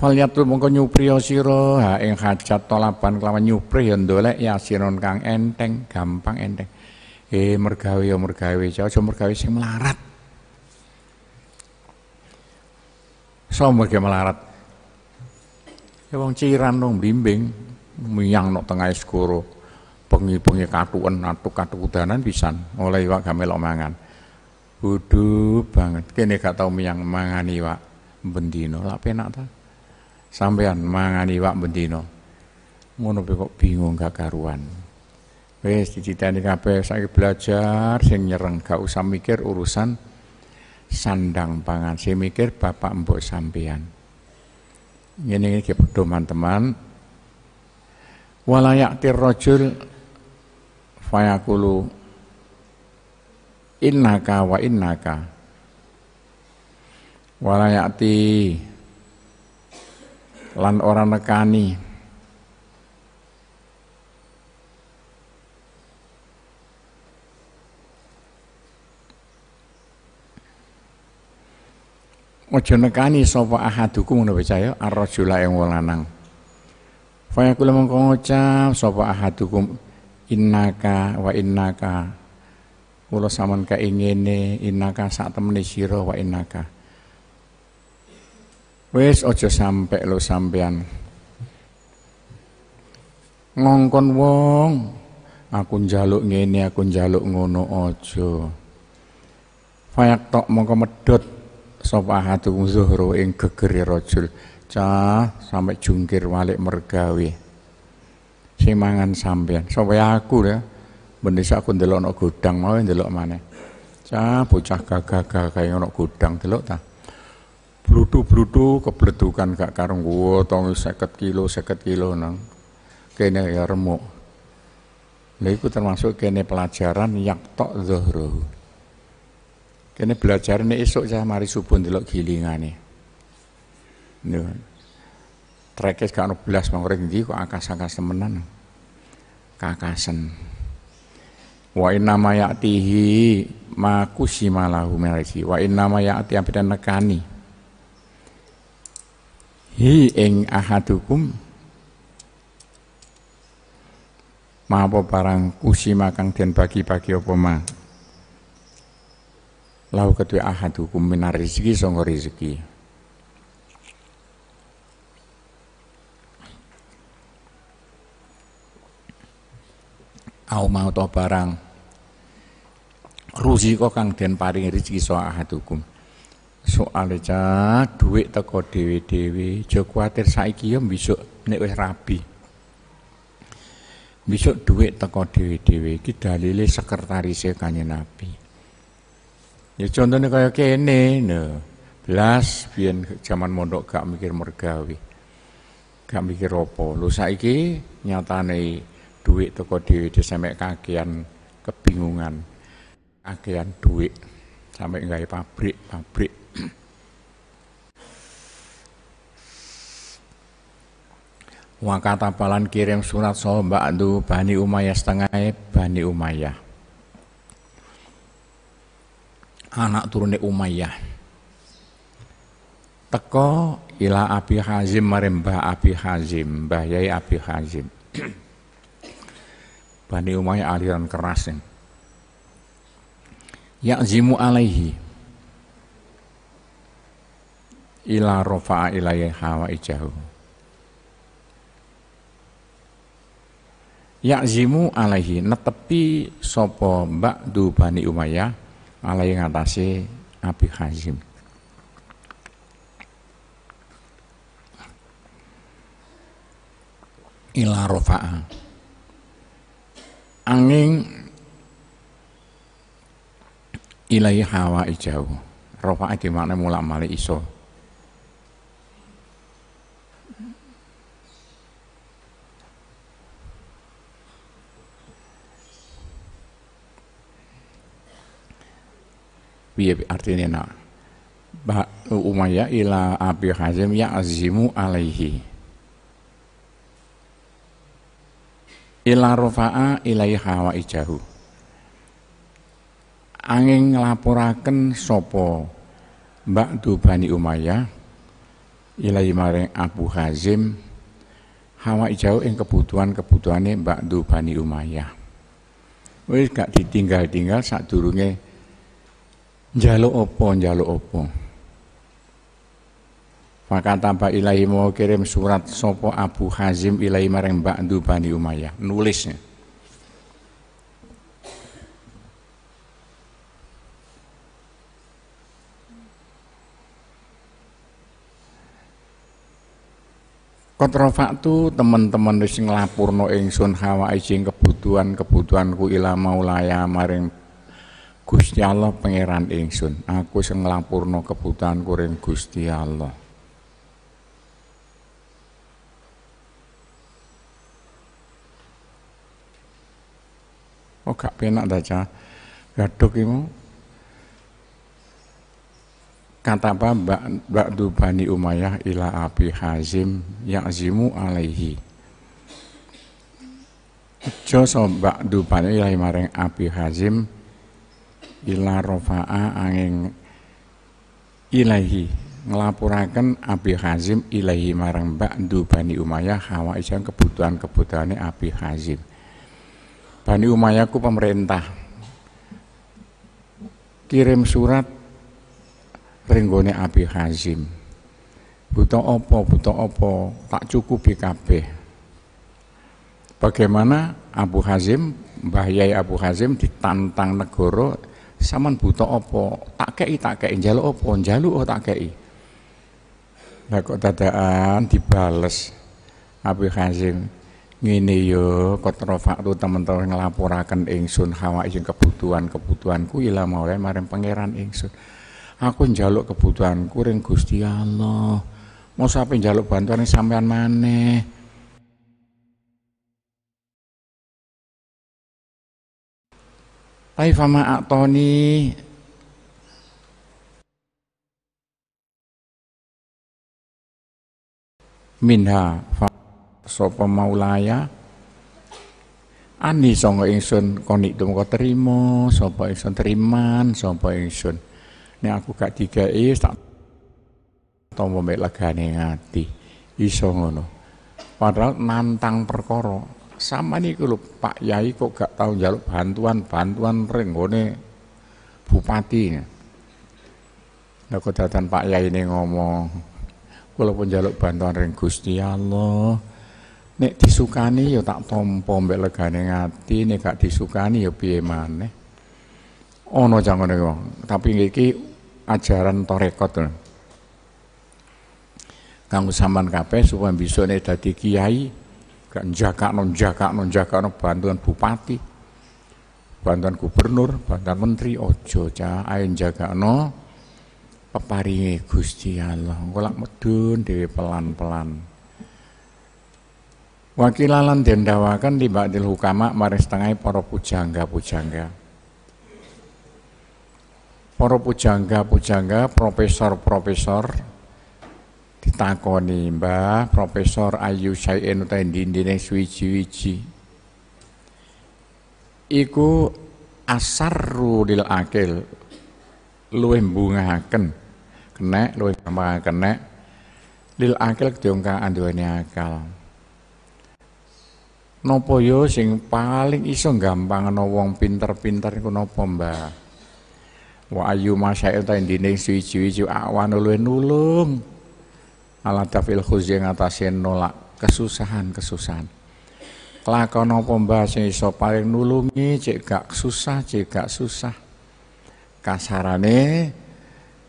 Faliatul mongko nyupriya sira ha hajat tolaban kelawan nyuprih ya ndolek ya kang enteng, gampang enteng. Eh mergawe ya mergawe, ya jauh mergawe sing melarat. So ge melarat. Ya wong ciran dong bimbing, miyang nok tengah segoro pengi-pengi katuan atau katu udanan pisan oleh iwak gamel mangan kudu banget kene gak tau yang mangan iwak bendino lah penak ta sampean mangan iwak bendino ngono kok bingung gak karuan wis dicitani kape saiki belajar sing nyereng gak usah mikir urusan sandang pangan sing mikir bapak mbok sampean Ini-ini pedoman teman walayak tirrojul fayakulu innaka wa innaka walayati lan orang nekani Ojo nekani sapa ahaduku ngono wae ya yang rajula ing wong lanang. Fa yaqulu mongko innaka wa innaka kula saman kaingene innaka sak temene sira wa innaka wis aja sampe lo sampean ngongkon wong aku njaluk ngene aku njaluk ngono aja fayak tok mongko medhot sapa hatu zuhru ing gegere rajul cah sampe jungkir walik mergawe sing mangan sampean. Sampai aku ya bendesa aku ndelok ana gudang mau ya ndelok maneh. Cah bocah gagah-gagah kaya ana godang delok ta. berudu-berudu kebledukan gak karung gua tong 50 kilo seket kilo nang kene ya remuk. Lha iku termasuk kene pelajaran yang tok zuhruhu. Kene belajar nih esok cah mari subuh ndelok gilingane. nih Trekes gak belas blas mangkure kok akas-akas temenan. Kakasen. Wa inna ma ya'tihi ma kusima lahu marisi. Wa inna ma ya'ti nekani. Hi ing ahadukum ma apa barang kusima kang den bagi-bagi apa ma lahu kedua ahad hukum minar rezeki sangka rezeki au mau to barang rugi kok kang den paringi rezeki so hukum, soal e, aja duit teko dhewe dewi jo kuwatir saiki yo besok nek wis rabi besok duit teko dhewe dewi iki dalile sekretarise kanjeng Nabi ya contohnya kayak kene no belas biar zaman mondok gak mikir mergawi, gak mikir apa lho saiki nyatane duit teko di sampe kakean kebingungan. Kakean duit sampai nggak pabrik-pabrik. Wa katapalan kirim surat sobat du, Bani Umayyah setengah e, Bani Umayyah. Anak turunnya Umayyah. Teko ila Abi Hazim merembah api Abi Hazim, Mbah Yai Abi Hazim. Bani Umayyah aliran keras ini. Ya'zimu alaihi ila rofa'a ilayhi hawa ijahu. Ya'zimu alaihi netepi sopo ba'du Bani Umayyah alaihi ngatasi Abi Hazim. Ila rofa'a angin ilai hawa ijau rofa di mana mulak malik iso piye artinya nak Umayyah ila Abi Hazim ya azimu alaihi ila rafa'a ilaiha wa ijahu angin nglapuraken sopo, Mbakdu Bani Umayyah ilai maring Abu Hazim hawa ijau yang kebutuhan-kebutuhane Mbakdu Bani Umayyah wis gak ditinggal-tinggal saat sadurunge njaluk apa njaluk apa maka tanpa ilahi mau kirim surat sopo Abu Hazim ilahi mareng Mbak Bani Umayyah. Nulisnya. Kotrofaktu teman-teman wis nglapurno ingsun hawa ijing kebutuhan-kebutuhanku ila maulaya maring Gusti Allah pangeran ingsun. Aku sing nglapurno kebutuhanku ring Gusti Allah. gak penak ta cah. Gaduk iku kata apa Mbak Mbak Dubani Umayyah ila Abi Hazim yakzimu alaihi. so Mbak Dubani ila maring Abi Hazim ila rofa'a angin ilahi ngelapurakan Abi Hazim ilahi marang Mbak Dubani Umayyah hawa kebutuhan-kebutuhannya Abi Hazim Bani Umayyaku pemerintah kirim surat ringgone Abi Hazim butuh opo butuh opo tak cukup BKB bagaimana Abu Hazim Mbah Yai Abu Hazim ditantang Negoro saman butuh opo tak kei tak kei jalu opo jalu oh tak kei nah kok dadaan dibales Abu Hazim ngene yo kotra faktu temen teman ngelapuraken ingsun hawa ing kebutuhan-kebutuhanku ila ya mau maring pangeran ingsun. Aku njaluk kebutuhanku ring Gusti Allah. Mosok ape njaluk bantuan sampean mana Tapi fama aktoni minha sapa maulaya ani sanga ingsun konik tumeka terima sapa ingsun teriman sapa ingsun nek aku gak digawe tak tampa mek legane ati iso ngono padahal nantang perkoro sama nih kalau Pak Yai kok gak tahu jaluk bantuan-bantuan renggone bupati Nek nah, Pak Yai ini ngomong, walaupun jaluk bantuan ring Gusti Allah nek disukani yo ya tak tompo mbek legane ngati nek gak disukani ya piye maneh ana jangkone wong tapi iki ajaran torekot lho kanggo sampean kabeh supaya bisa nek dadi kiai gak njakakno njakakno njakakno bantuan bupati bantuan gubernur bantuan menteri ojo cah ayo njakakno peparinge Gusti Allah engko lak medun dhewe pelan-pelan Wakilalan dendawakan tibaktil hukama maris setengah para pujangga-pujangga. Para pujangga-pujangga, profesor-profesor ditakoni, Mbah, Profesor Ayu Saien utawa dindine swici wici. Iku asarru lil akil luwih bungahaken kenek luwih gampang kenek lil akil kedhe anduweni akal. Nopo yo ya sing paling iso gampangno wong pinter-pinter iku nopo, Mbah? Wa ayu masyae ta indine suwi-suwi awan luwe nulung. Ala tafil khuzi ngatasi nolak kesusahan-kesusahan. Lakon nopo Mbah sing iso paling nulungi cek gak susah, cek gak susah. Kasarane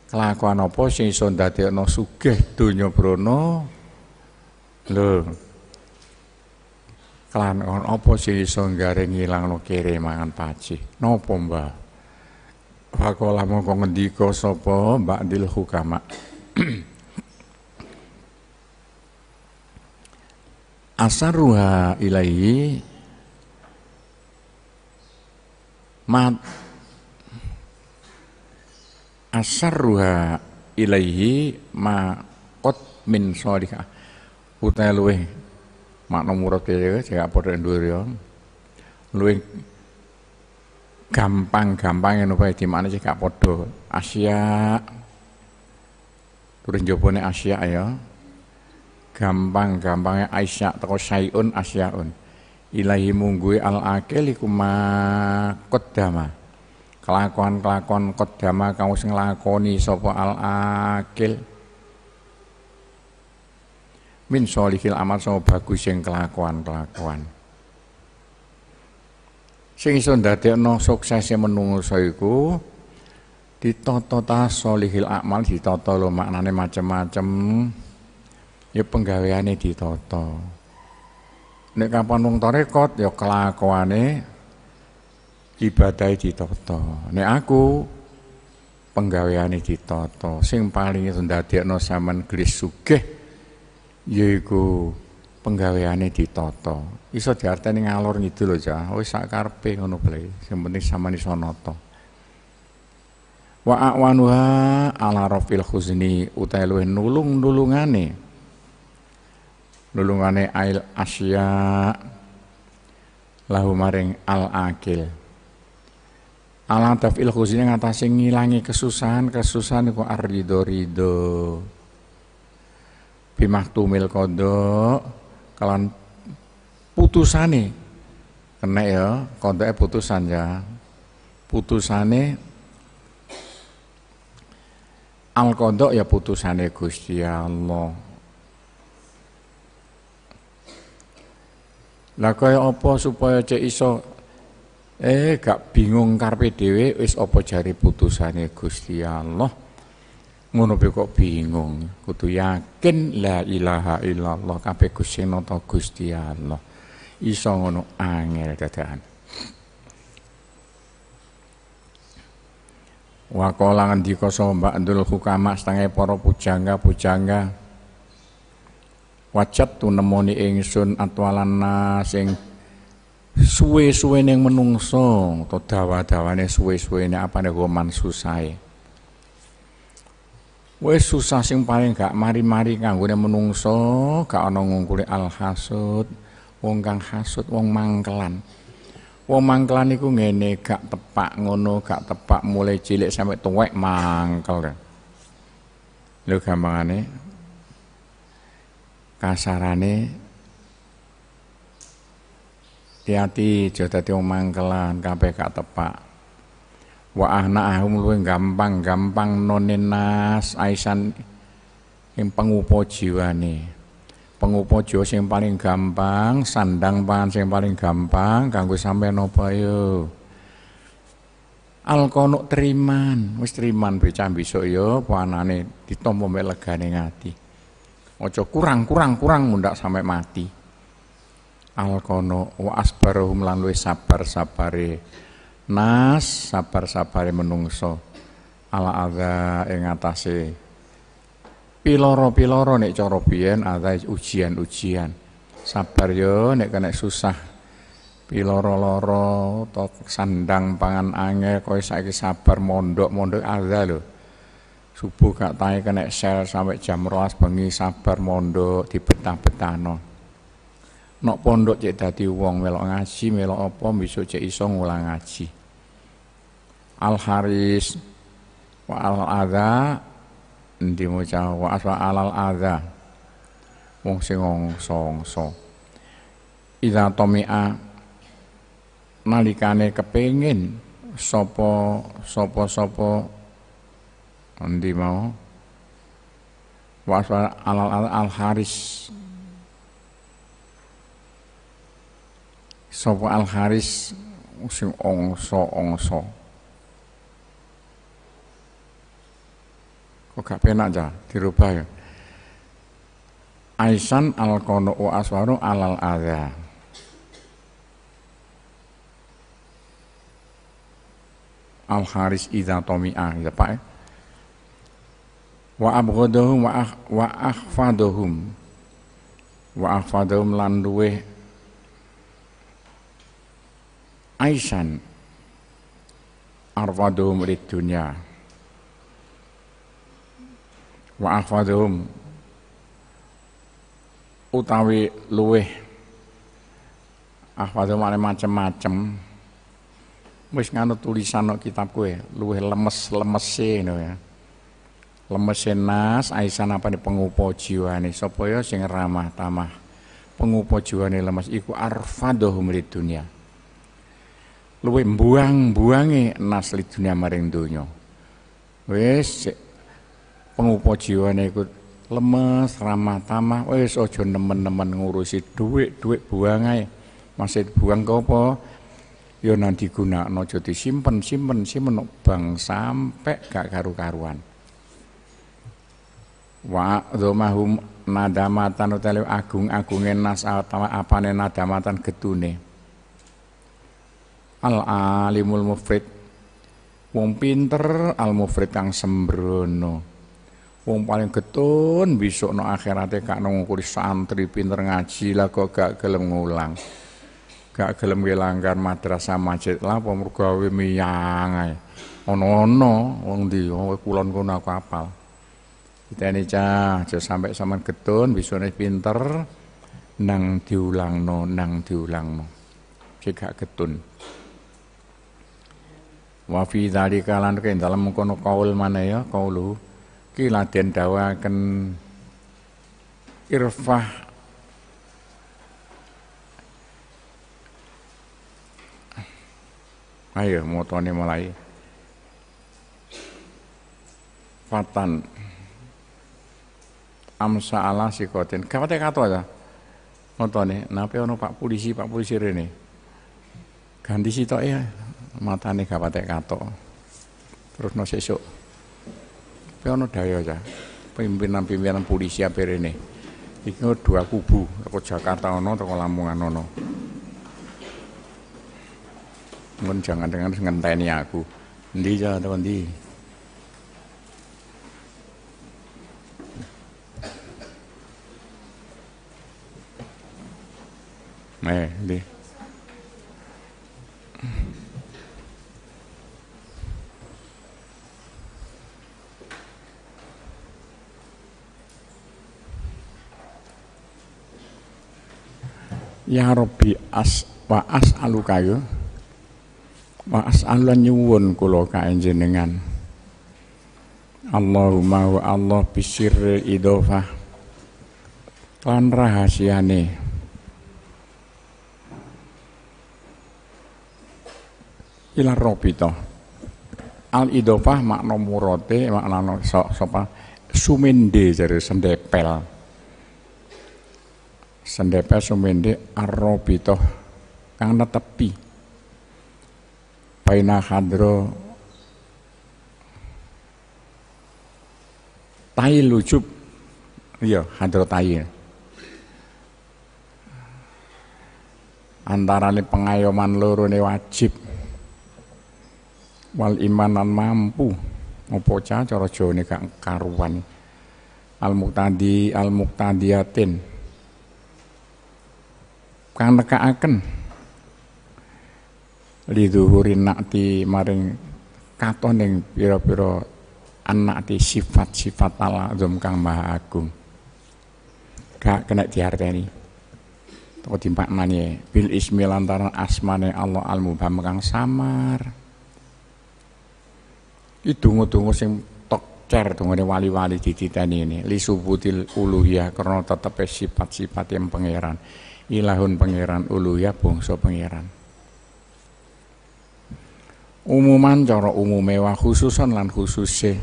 kelakuan apa sing iso ndadekno sugih donya brana. Lho, Kelan kon apa sing iso garing no kere mangan paci? Napa, Mbah? Fakola kong ngendika sapa Mbak Dil Hukama. asaruha ilaihi mat asaruha ilaihi ma kot min solika utai luwe makna murad kaya sing padha dhuwur ya. Luwih gampang-gampang ngono wae dimane sing gak padha. Asia turun jopone Asia ya. Gampang-gampangnya Aisyah teko Sayun Asiaun, Ilahi munggui al akil kuma kodama Kelakuan-kelakuan kodama kamu sing lakoni sapa al akil min solihil amal sama bagus yang kelakuan-kelakuan sing iso ndadekno suksese menungso iku ditata ta solihil amal ditata lo maknane macam-macam ya penggaweane ditata nek kapan wong tarekat ya kelakuane ibadah ditata nek aku penggaweane ditata sing paling iso ndadekno sampean gelis sugih yaiku penggaweane ditata. Iso diarteni ngalor ngidul lho, Cah. Wis sak karepe ngono bae. Sing penting samane iso nata. Wa awanuha ala rafil khuzni utahe luwih nulung-nulungane. Nulungane ail asya lahu maring al akil. Ala tafil khuzni ngatasi ngilangi kesusahan, kesusahan iku arido-rido bimahtumil kodok kalan putusane kena ya kodoknya putusan ya putusane al kodok ya putusane Gusti Allah lah kaya apa supaya cek iso eh gak bingung karpe dhewe wis apa jari putusane Gusti Allah ngono be kok bingung kudu yakin la ilaha illallah kabeh Gusti nata Gusti Allah iso ngono angel dadakan Wakola ngendika sapa Ndul Hukama setengah para pujangga-pujangga wajat tu nemoni ingsun atwalan suwe suwe neng menungso to dawa-dawane suwe-suwene apane goman susai. E? Wes susah sing paling gak mari-mari kanggone menungso, gak ana ngungkuli al-hasud, wong kang hasud, wong mangkelan. Wong mangkelan iku ngene, gak tepak ngono, gak tepak mulai cilik sampai tuwek mangkel. Lho gampangane kasarane hati-hati aja dadi wong mangkelan kabeh gak tepak wa ahum luwih gampang-gampang nonenas aisan pengupo jiwa nih pengupo jiwa yang paling gampang sandang pangan yang paling gampang kanggo sampai nopo yo alkono teriman wis teriman becah besok yo panane ditampa mek ngati ojo kurang-kurang kurang mundak sampai mati alkono wa asbarohum lan sabar-sabare nas sabar-sabare menungso ala ada yang ngatasi piloro-piloro nek cara ada ujian-ujian sabar yo nek kena susah piloro-loro tok sandang pangan angel koi saiki sabar mondok-mondok ada lo subuh gak tanya kena sel sampai jam rolas bengi sabar mondok betah betahno nok pondok cek dadi wong melok ngaji melok apa besok cek iso ngulang ngaji al haris wa al adha endi maca wa aswa alal adha wong sing song ngongso ida tomia nalikane kepengin sopo sopo sopo endi mau wa aswa alal adha al haris sopo al haris sing ongso-ongso Kok gak penak aja, dirubah ya. Aisan al kono wa aswaru alal adha. Al haris idha tomi'a, ya Pak. Ya? Wa abgodohum wa ah, wa ahfadahum. Wa ahfadahum lan Aisan arwadum lid dunia wa utawi luweh akhfaduhum ane macem-macem wis nganut tulisan no kitab kowe luweh lemes-lemese ngono ya lemese nas aisan apa nih pengupo jiwane sapa ya sing ramah tamah pengupo jiwane lemes iku arfaduhum di dunia, luwih buang buangi nas di dunia maring dunyo wis jiwa jiwane ikut lemes, ramah tamah, wis aja nemen-nemen ngurusi duit duit buang ae. masih buang ke apa? Ya nanti guna aja disimpen, simpen, simpen bang sampai gak karu-karuan. Wa mahum nadamatan utawi agung-agunge nas apa apane nadamatan getune. Al alimul mufrid wong pinter al mufrid kang sembrono. Wong paling ketun, besok no akhirate kak ngukuri santri pinter ngaji lah kok gak gelem ngulang. Gak gelem kelanggar madrasah masjid lah apa yangai, miyang ae. Ono-ono wong ndi kulon kono aku apal. Kita ini cah, sampai ketun getun, besoknya pinter, nang diulang no, nang diulang no, jika ketun Wafi fi kalan dalam kono kaul mana ya kaulu ki laden dawaken irfah Ayo motone mulai. Fatan. Amsa ala sikotin. Kawate kato aja. Ya? Motone, nape ono Pak Polisi, Pak Polisi rene. Ganti sitoke ya? matane kawate kato. Terus no sesuk. Piano daya ya. Pimpinan-pimpinan polisi hampir ini. Iku dua kubu, teko Jakarta ono, teko Lamongan ono. Mungkin jangan dengan ngenteni aku. Endi ya, teman di. Eh, di. Ya Rabbi as wa alu kayu ya. wa alu nyuwun Kulo ka jenengan Allahumma wa Allah bisir idofah lan rahasiane ila toh al idofah makna murote makna sopa sumende jadi sendepel sendepe sumende arrobitoh kang netepi paina hadro tai lucu iya hadro tai ini pengayoman loro ini wajib wal imanan mampu opo cara jone gak karuan al muktadi al mukhtadiyatin kang akan liduhuri nakti maring katon piro piro pira anakti sifat-sifat Allah azam kang maha agung gak kena diharteni atau dimaknani bil ismi lantaran asmane Allah al mubham kang samar itu dungu sing tok cer dungane wali-wali titani ini li subutil uluhiyah karena tetap sifat-sifat yang pangeran ilahun pangeran uluya bongso pangeran umuman cara umum mewah khususan lan khususe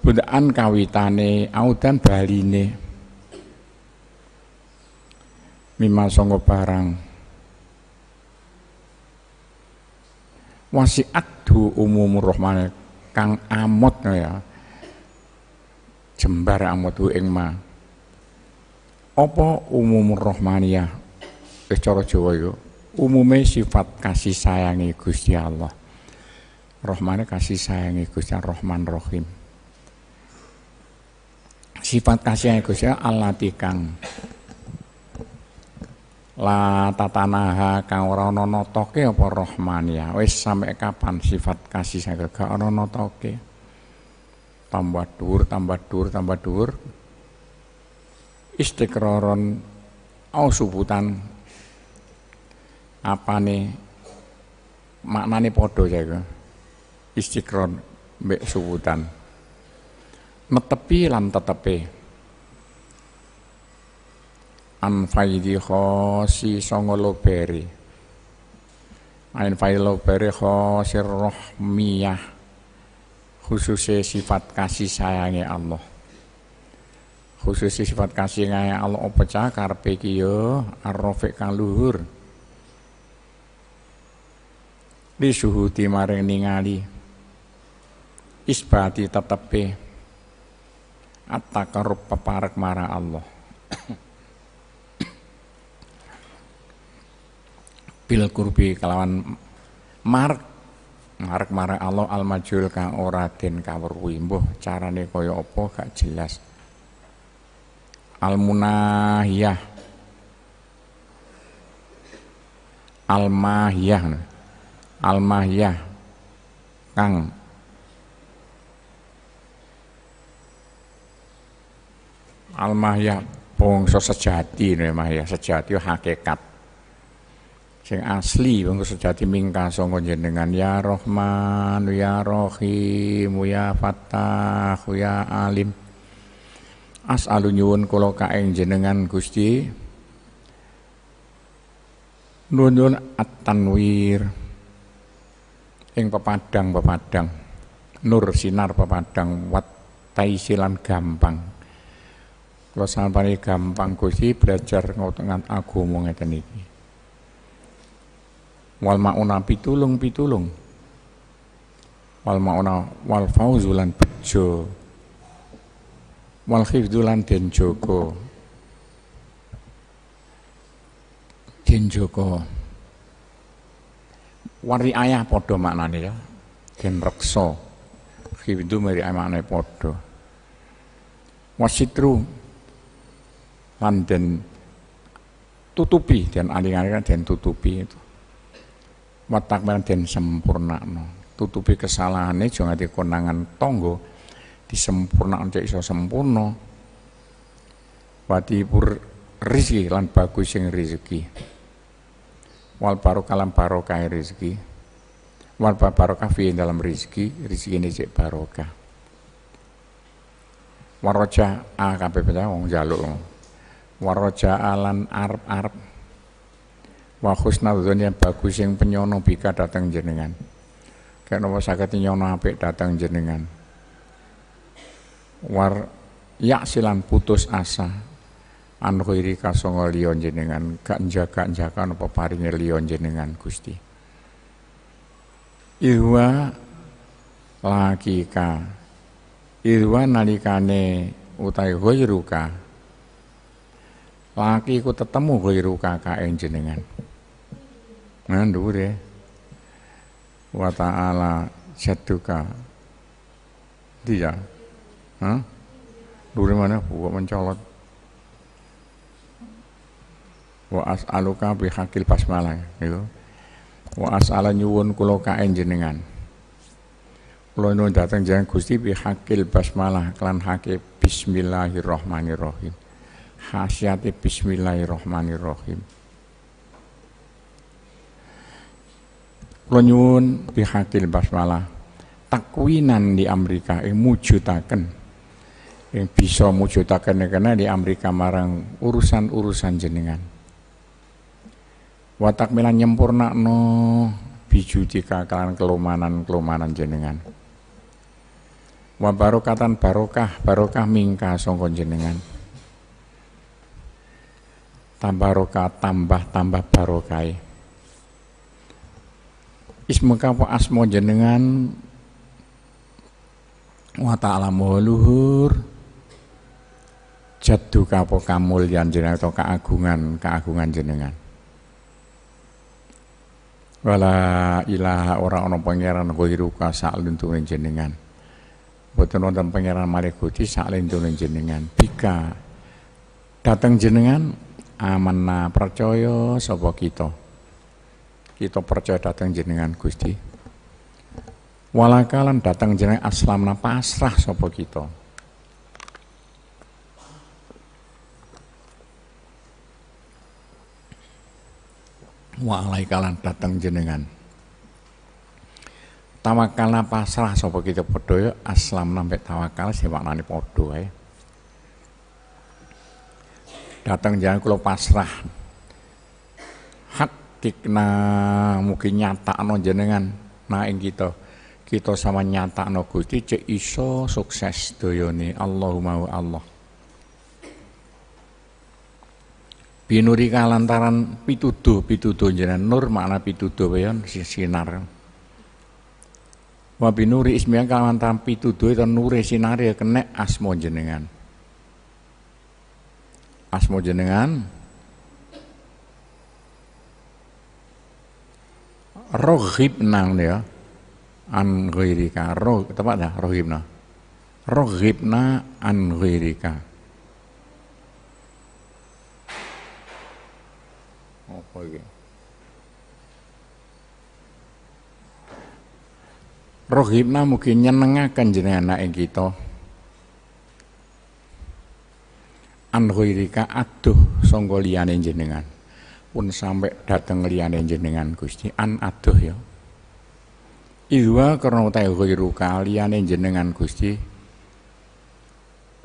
budaan kawitane audan baline mima songo barang wasi'atu umum rohmane kang amot ya jembar amot ing mah apa umum rahmaniyah coro eh, cara Jawa iku umume sifat kasih sayangi Gusti Allah rohmane kasih sayangi Gusti rohman rohim, sifat kasih sayangi Gusti Allah tikang la tatanaha kang ora ana notoke apa ya wis sampai kapan sifat kasih sayang gak ana notoke tambah dhuwur tambah dhuwur tambah dhuwur istiqroron au subutan apa nih maknane podo jaga ya istiqron be subutan metepi lan tetepi an faidi khosi songo loberi an faidi loberi khosir rohmiyah khususnya sifat kasih sayangnya Allah khusus sifat kasih kaya Allah opecah karpe kiyo arrofek kang luhur Di suhu timareng ningali isbati tetepe at-taqarrub peparek marah Allah bil kurbi kelawan mark mark marah Allah al majul kang ora den kawruhi mbuh carane kaya apa gak jelas Al-Munahiyah Al-Mahiyah Al-Mahiyah Kang Al-Mahiyah bangsa sejati nih Mahiyah sejati hakikat sing asli wong sejati mingka sangka jenengan ya Rahman ya Rahim ya Fattah ya Alim as'alu nyuwun kula kaing jenengan Gusti nuwun at-tanwir ing pepadang-pepadang nur sinar pepadang wat taisilan gampang kula sampani gampang Gusti belajar ngotengan agama ngeten iki wal mauna pitulung pitulung wal mauna wal fauzulan bejo wal khifdulan den joko den joko wari ayah podo maknanya ya den reksa khifdu mari maknanya podo wasitru lan den tutupi dan aling-alingan dan tutupi itu watak dan sempurna no. tutupi kesalahannya jangan dikonangan tonggo disempurnakan cek iso sempurna wati pur rizki lan bagus sing rizki wal barokah lan barokah rezeki wal barokah fi dalam rizki rizki ini cek barokah waraja a peta wong jaluk waraja alan arp arp wakus husnadzon yang bagus yang penyono bika datang jenengan kayak nopo sakit nyono apik datang jenengan war yak silan putus asa an khairi kasongo liyon jenengan gak jaga-jaga napa paringe liyon jenengan Gusti Irwa ka Irwa nalikane utai ghairuka laki ku tetemu ka kae jenengan ngandure wa ta'ala jaduka dia Hah? Duri mana? Buat mencolot. Wa as'aluka bihaqil basmalah. Gitu. Wa as'ala nyuwun kula kaen jenengan. Kula nyuwun dhateng jenengan Gusti bihaqil basmalah kelan hake bismillahirrahmanirrahim. Khasiate bismillahirrahmanirrahim. Kulo nyuwun bihaqil basmalah takwinan di Amerika eh mujudaken yang bisa mujudaken kena di Amerika marang urusan-urusan jenengan. Watak milan nyempurna no biju jika kalan kelumanan-kelumanan jenengan. Wa barokatan barokah, barokah mingka songkon jenengan. Tambah roka, tambah-tambah barokai. ismuka wa asmo jenengan wa ta'ala luhur jadu kapo yang jenengan atau keagungan keagungan jenengan wala ilaha orang ana pangeran ghairuka sak luntuning jenengan boten wonten pangeran malikuti Gusti sak jenengan bika dateng jenengan amanah percaya sapa kita kita percaya datang jenengan Gusti walakalan datang jenengan aslamna pasrah sapa kita Walai kalan datang jenengan. Tawakala pasrah sapa kita podo ya aslam nampak tawakal sing maknane podo ya Datang jenengan kalau pasrah. Hatikna nyata no jenengan nah ing kita. Kita sama nyata no Gusti Cik iso sukses doyoni. Allahumma wa Allah. binuri kalantaran pitudo pitudo jenengan nur makna pitudo si sinar wa binuri yang kalantaran pitudo itu sinar ya kena asmo jenengan asmo jenengan rohib nang ya an ghairika roh tepat dah rohibna rohibna an ghairika Rohibna mungkin nyenengakan jenis jenengan yang kita. An aduh sangga liyane jenengan. Pun sampai dateng lianin jenengan Gusti an aduh ya. Iwa karena utai huiruka liyane jenengan Gusti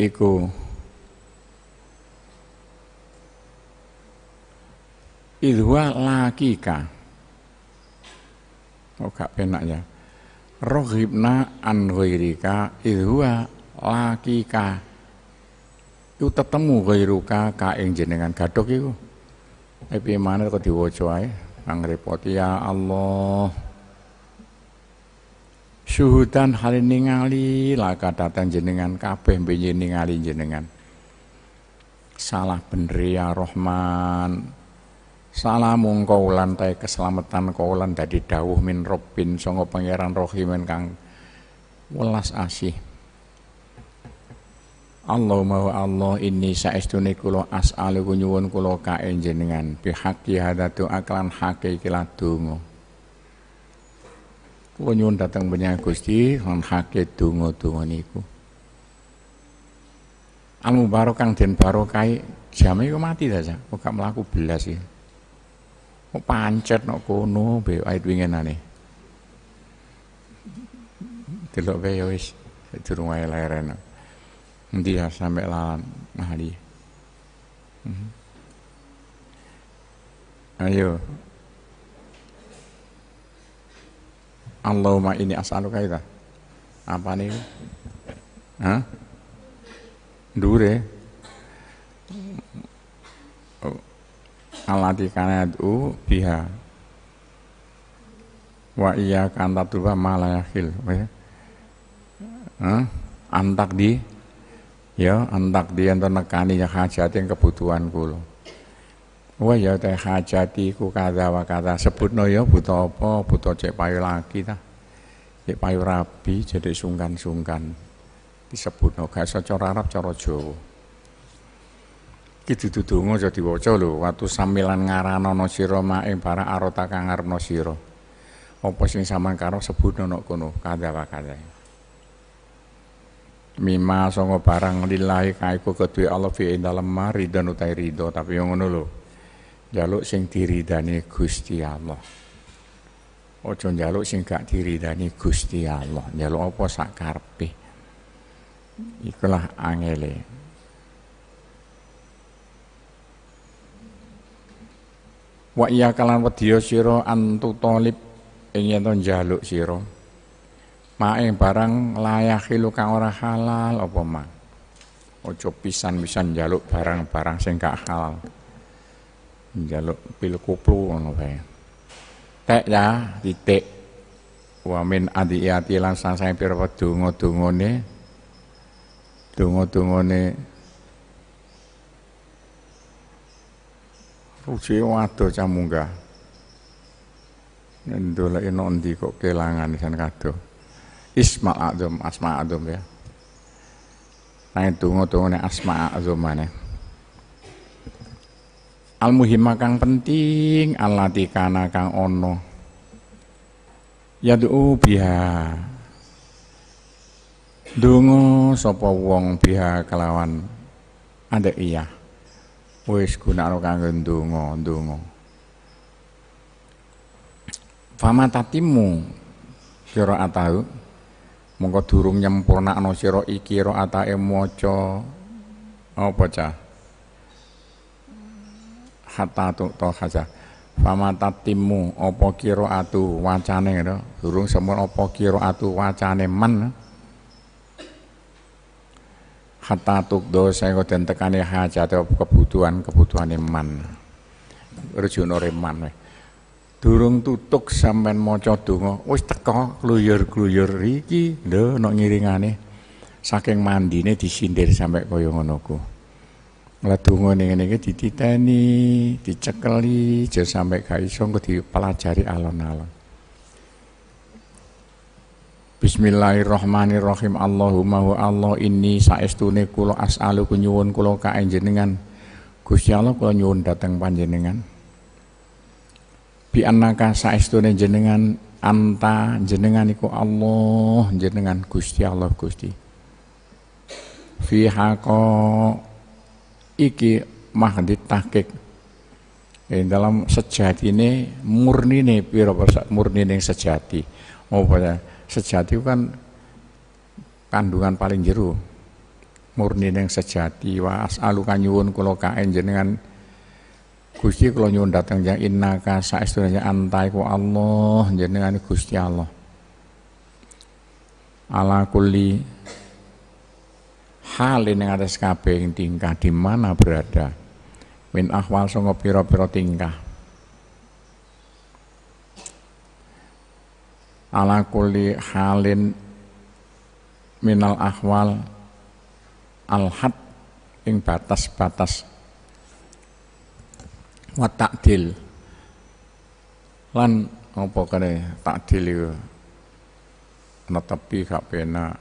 iku Ihwa lakika oh gak penak ya rohibna an ghairika lakika itu tetemu ghairuka ka ing jenengan gadok itu tapi eh, mana kok diwaca ae nang repot ya Allah syuhudan hal ngali lah kadatan jenengan kabeh mbih ningali jenengan salah bener ya Rahman Salamung kau tae keselamatan kaulan dadi dawuh min robin songo pangeran rohimen kang welas asih. Allahumma wa Allah inni kulo as alu kunyuwun kulo ka jenengan pihak ya hadatu aklan hakai kila tungo. Kula nyuwun dhateng Gusti lan hakai tungo tungo niku. Al mubarok kang den barokai jamai kau mati saja, kau gak melaku belas ya. Kok pancet nok kono be ait wingenane. Delok yo ya wis durung wae leren. Endi ya sampe lalan mahali. Mhm. Ayo. Allahumma ini as'aluka itu. Apa nih? Hah? Dure. alati kana yad'u biha wa iya kanta tuba malayakil la antak di ya antak di ento nekani ya hajat yang kebutuhan kulo wa ya teh hajati ku kata wa sebut no ya buta apa buta cek payu lagi, ta cek payu rabi jadi sungkan-sungkan no gak secara Arab cara Jawa iki dudu donga aja diwaca lho watu samilan ngaranana sira mae para arota kang arna sira apa sing sampean karo sebut ana kono kadhawa kadhae mima songo barang lillahi kaiku kedue Allah fi dalem dan utai rido tapi yang ngono lho jaluk sing diridani Gusti Allah Ojo njaluk sing gak diridani Gusti Allah njaluk apa sak karepe ikulah angele wa iya kalan wedya siro antu talib ing yen to siro, sira mae barang kilo kang ora halal apa ma ojo pisan-pisan njaluk barang-barang sing gak halal njaluk pil kuplu ngono kae tek ya titik wa min adiyati lan sangsaya pira donga-dongane donga-dongane Uji waduh camungga, munggah. inondi kok kelangan isan kado. Isma adum, asma adum ya. tungo tungo ne asma adum mana Al muhimah kang penting alati kana kang ono. Yadu biha. Dungo sopo wong biha kelawan ada iya wis gunakno kanggo ndonga ndonga famatatimu sira atahu mongko durung nyempurnakno sira iki ro atae maca apa cah hatta tu to khasa famatatimu apa kira atu wacane gitu. durung semono apa kira atu wacane man hatta tukdo saya den tekane hajat kebutuhan kebutuhan iman rejuno iman durung tutuk sampean maca donga wis teko kluyur-kluyur iki lho nok ngiringane saking mandine disindir sampai kaya ngono ku ledonga ning ngene iki dititeni dicekeli aja sampai gak iso dipelajari alon-alon Bismillahirrahmanirrahim. Allahumma wa Allah inni saestune kula as'alu kunyuwun kulo ka jenengan, Gusti Allah kula nyuwun dhateng panjenengan. Bi annaka saestune jenengan anta jenengan iku Allah jenengan Gusti Allah Gusti. Fi haqa iki mahdi tahqiq. Ing dalam sejati murni sejatine murnine murni murnine sejati. Apa ya? sejati kan kandungan paling jeru murni yang sejati wa as'alu kanyuwun kula kaen jenengan Gusti kula nyuwun dhateng yang innaka saestune antai iku Allah jenengan Gusti Allah ala kulli hal yang atas kabeh tingkah di mana berada min ahwal songo pira-pira tingkah ala kulli halin minal ahwal alhat ing batas-batas wa takdil lan apa kene takdil iku netepi gak penak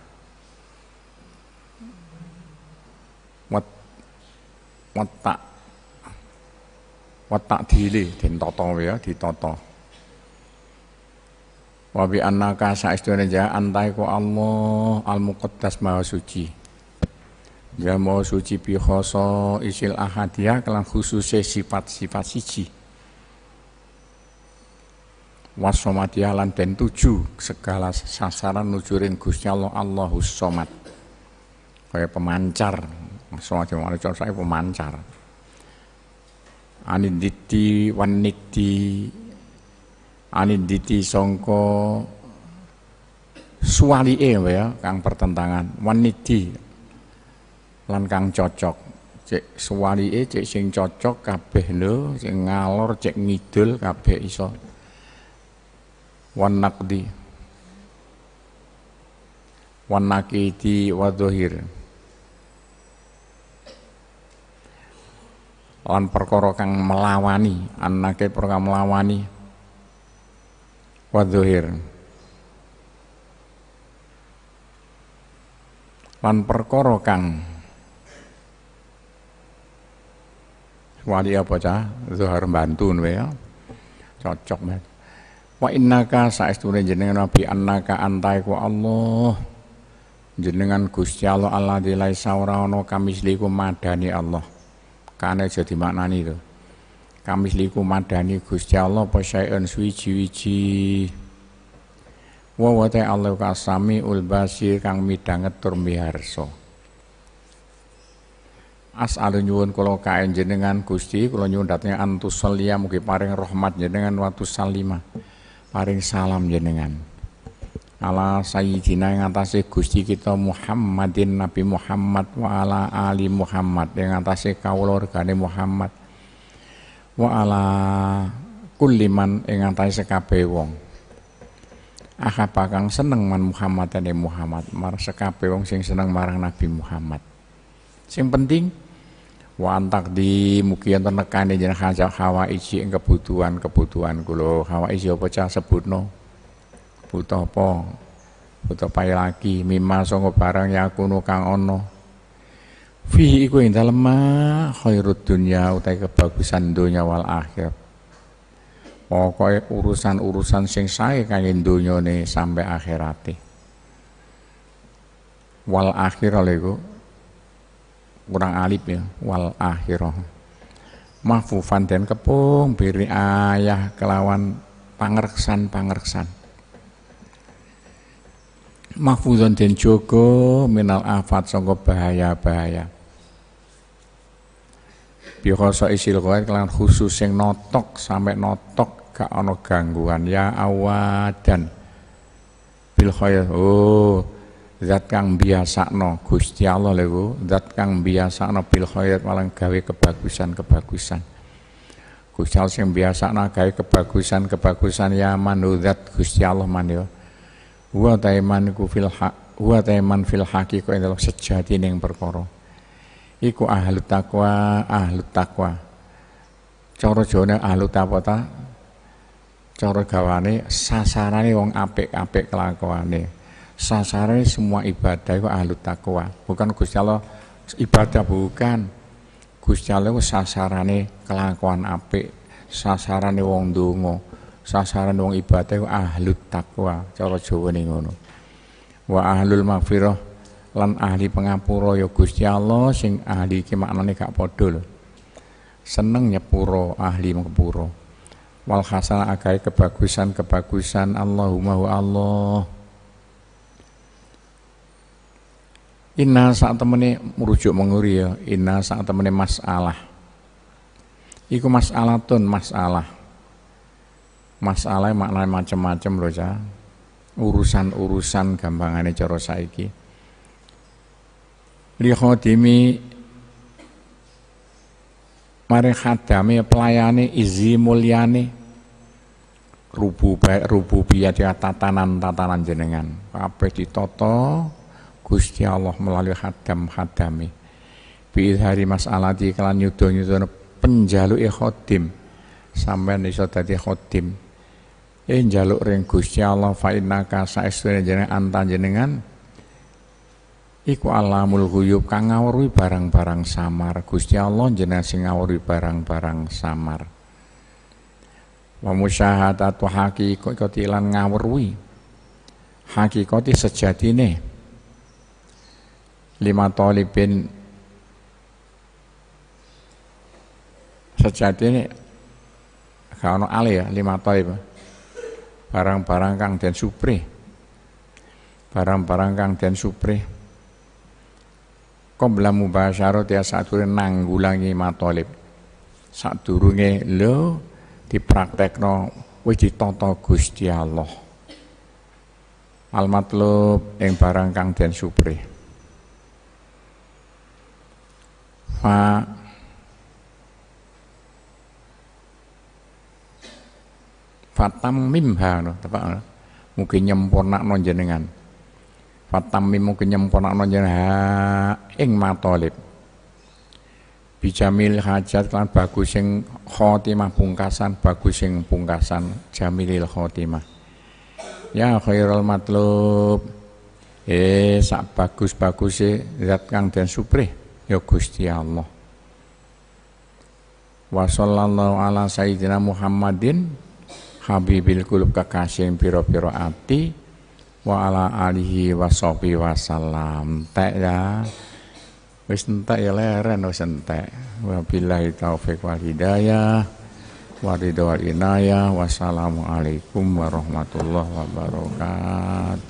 wat watak watak dile den tata ya ditata Wabi bi annaka saistune ja antai ku Allah al muqaddas maha suci ya maha suci bi khoso isil ahadia ya, kelan khusus sifat-sifat siji wasomadiyah lan den tuju segala sasaran nujurin Gusti Allah Allahus somad kaya pemancar somadiyah manusia saya pemancar aniditi waniti aniditi songko e ya kang pertentangan waniti lan kang cocok cek e cek sing cocok kabeh lo cek ngalor cek ngidul kabeh iso wanakdi wanakiti wadohir. lan perkara kang melawani anake perkara melawani wadzuhir lan perkara kang wali apa cah zuhar bantu ya cocok banget wa innaka saestune jenengan nabi annaka antaiku Allah jenengan Gusti Allah Allah dilai ora ana kamisliku madani Allah kane jadi maknani itu kamis liku madani Gusti Allah apa syai'un suwiji-wiji wa wa Allah kasami ul basir kang midanget tur as alun nyuwun kula kain jenengan Gusti kula nyuwun antus salia mugi paring rahmat jenengan watu salima paring salam jenengan ala sayyidina yang atasnya gusti kita Muhammadin Nabi Muhammad wa ala ali Muhammad yang atasnya kaulor regane Muhammad wa ala engan man ing atase kabeh wong akapa kang seneng man Muhammad ane Muhammad mar sekape wong sing seneng marang Nabi Muhammad sing penting wa antak di mukian enten nekane jeneng hawa iji ing kebutuhan-kebutuhan kula hawa iji apa cah sebutno butuh apa butuh pailaki mimma sanga barang ya kang ono fihi iku ing dalem khairud dunya utai kebagusan dunya wal akhir, pokoke urusan-urusan sing sae kangge donyane sampe akhirate wal akhir iku kurang alip ya wal akhirah mahfufan dan kepung biri ayah kelawan pangerksan pangerksan mahfuzon dan jogo minal afat songko bahaya bahaya bikhasa isi ghair kelan khusus sing notok sampai notok gak ono gangguan ya awadan bil khair oh zat kang no Gusti Allah lego zat kang biasa bil khair malang gawe kebagusan-kebagusan Gusti Allah sing no gawe kebagusan-kebagusan ya manu zat Gusti Allah man yo wa taiman ku fil haq wa taiman fil haqiqah sejati neng perkara iku ahli takwa ahli takwa cara ne ahli takwa ta cara gawane sasarane wong apik-apik kelakuane sasarane semua ibadah iku ahli takwa bukan Gusti Allah ibadah bukan Gusti Allah iku sasarane kelakuan apik sasarane wong donga sasarane wong ibadah iku ahli takwa cara jawane ngono wa ahlul maghfirah lan ahli pengapura ya Gusti Allah sing ahli iki maknane gak padha lho seneng nyepuro ahli mengapuro, wal hasanah akai kebagusan kebagusan Allahumma wa Allah Inna saat temene merujuk menguri ya Inna saat temene masalah Iku masalah tun masalah Masalah makna macam-macam loh ya Urusan-urusan gampangannya cara saiki li khadimi mari khadame pelayane izi mulyane rubu rububiyah ya tatanan-tatanan jenengan kabeh ditata Gusti Allah melalui khadam-khadame bi hari di kelan nyudo-nyudo penjaluke khodim sampean iso dadi khodim eh jaluk ring Gusti Allah fa'inaka innaka jenengan antan jenengan iku alamul ghuyub kang ngawuri barang-barang samar Gusti Allah jenengan sing ngawuri barang-barang samar wa musyahadatu hakikati lan ngawruhi sejati sejatine lima talibin sejatine gak ono ale ya lima talib barang-barang kang den supri barang-barang kang den supri qabla saat asatune nanggulangi matolib sadurunge lho dipraktekno wis toto Gusti Allah Almat matlub ing barang kang den supri fa fatam mimha no, mungkin nyempurna no jenengan fatammimu kenyempurnakno jenengan ing matolip. bijamil hajat kan bagus yang khotimah pungkasan bagus yang pungkasan jamilil khotimah ya khairul matlub eh sak bagus-bagus e zat kang dan supri ya Gusti Allah wassalamu ala sayyidina Muhammadin habibil kulub kakasih piro-piro ati wa ala alihi wa wa salam tek ya wis entek ya leren wis entek billahi taufiq wa hidayah wa ridho wa inayah wassalamualaikum warahmatullahi wabarakatuh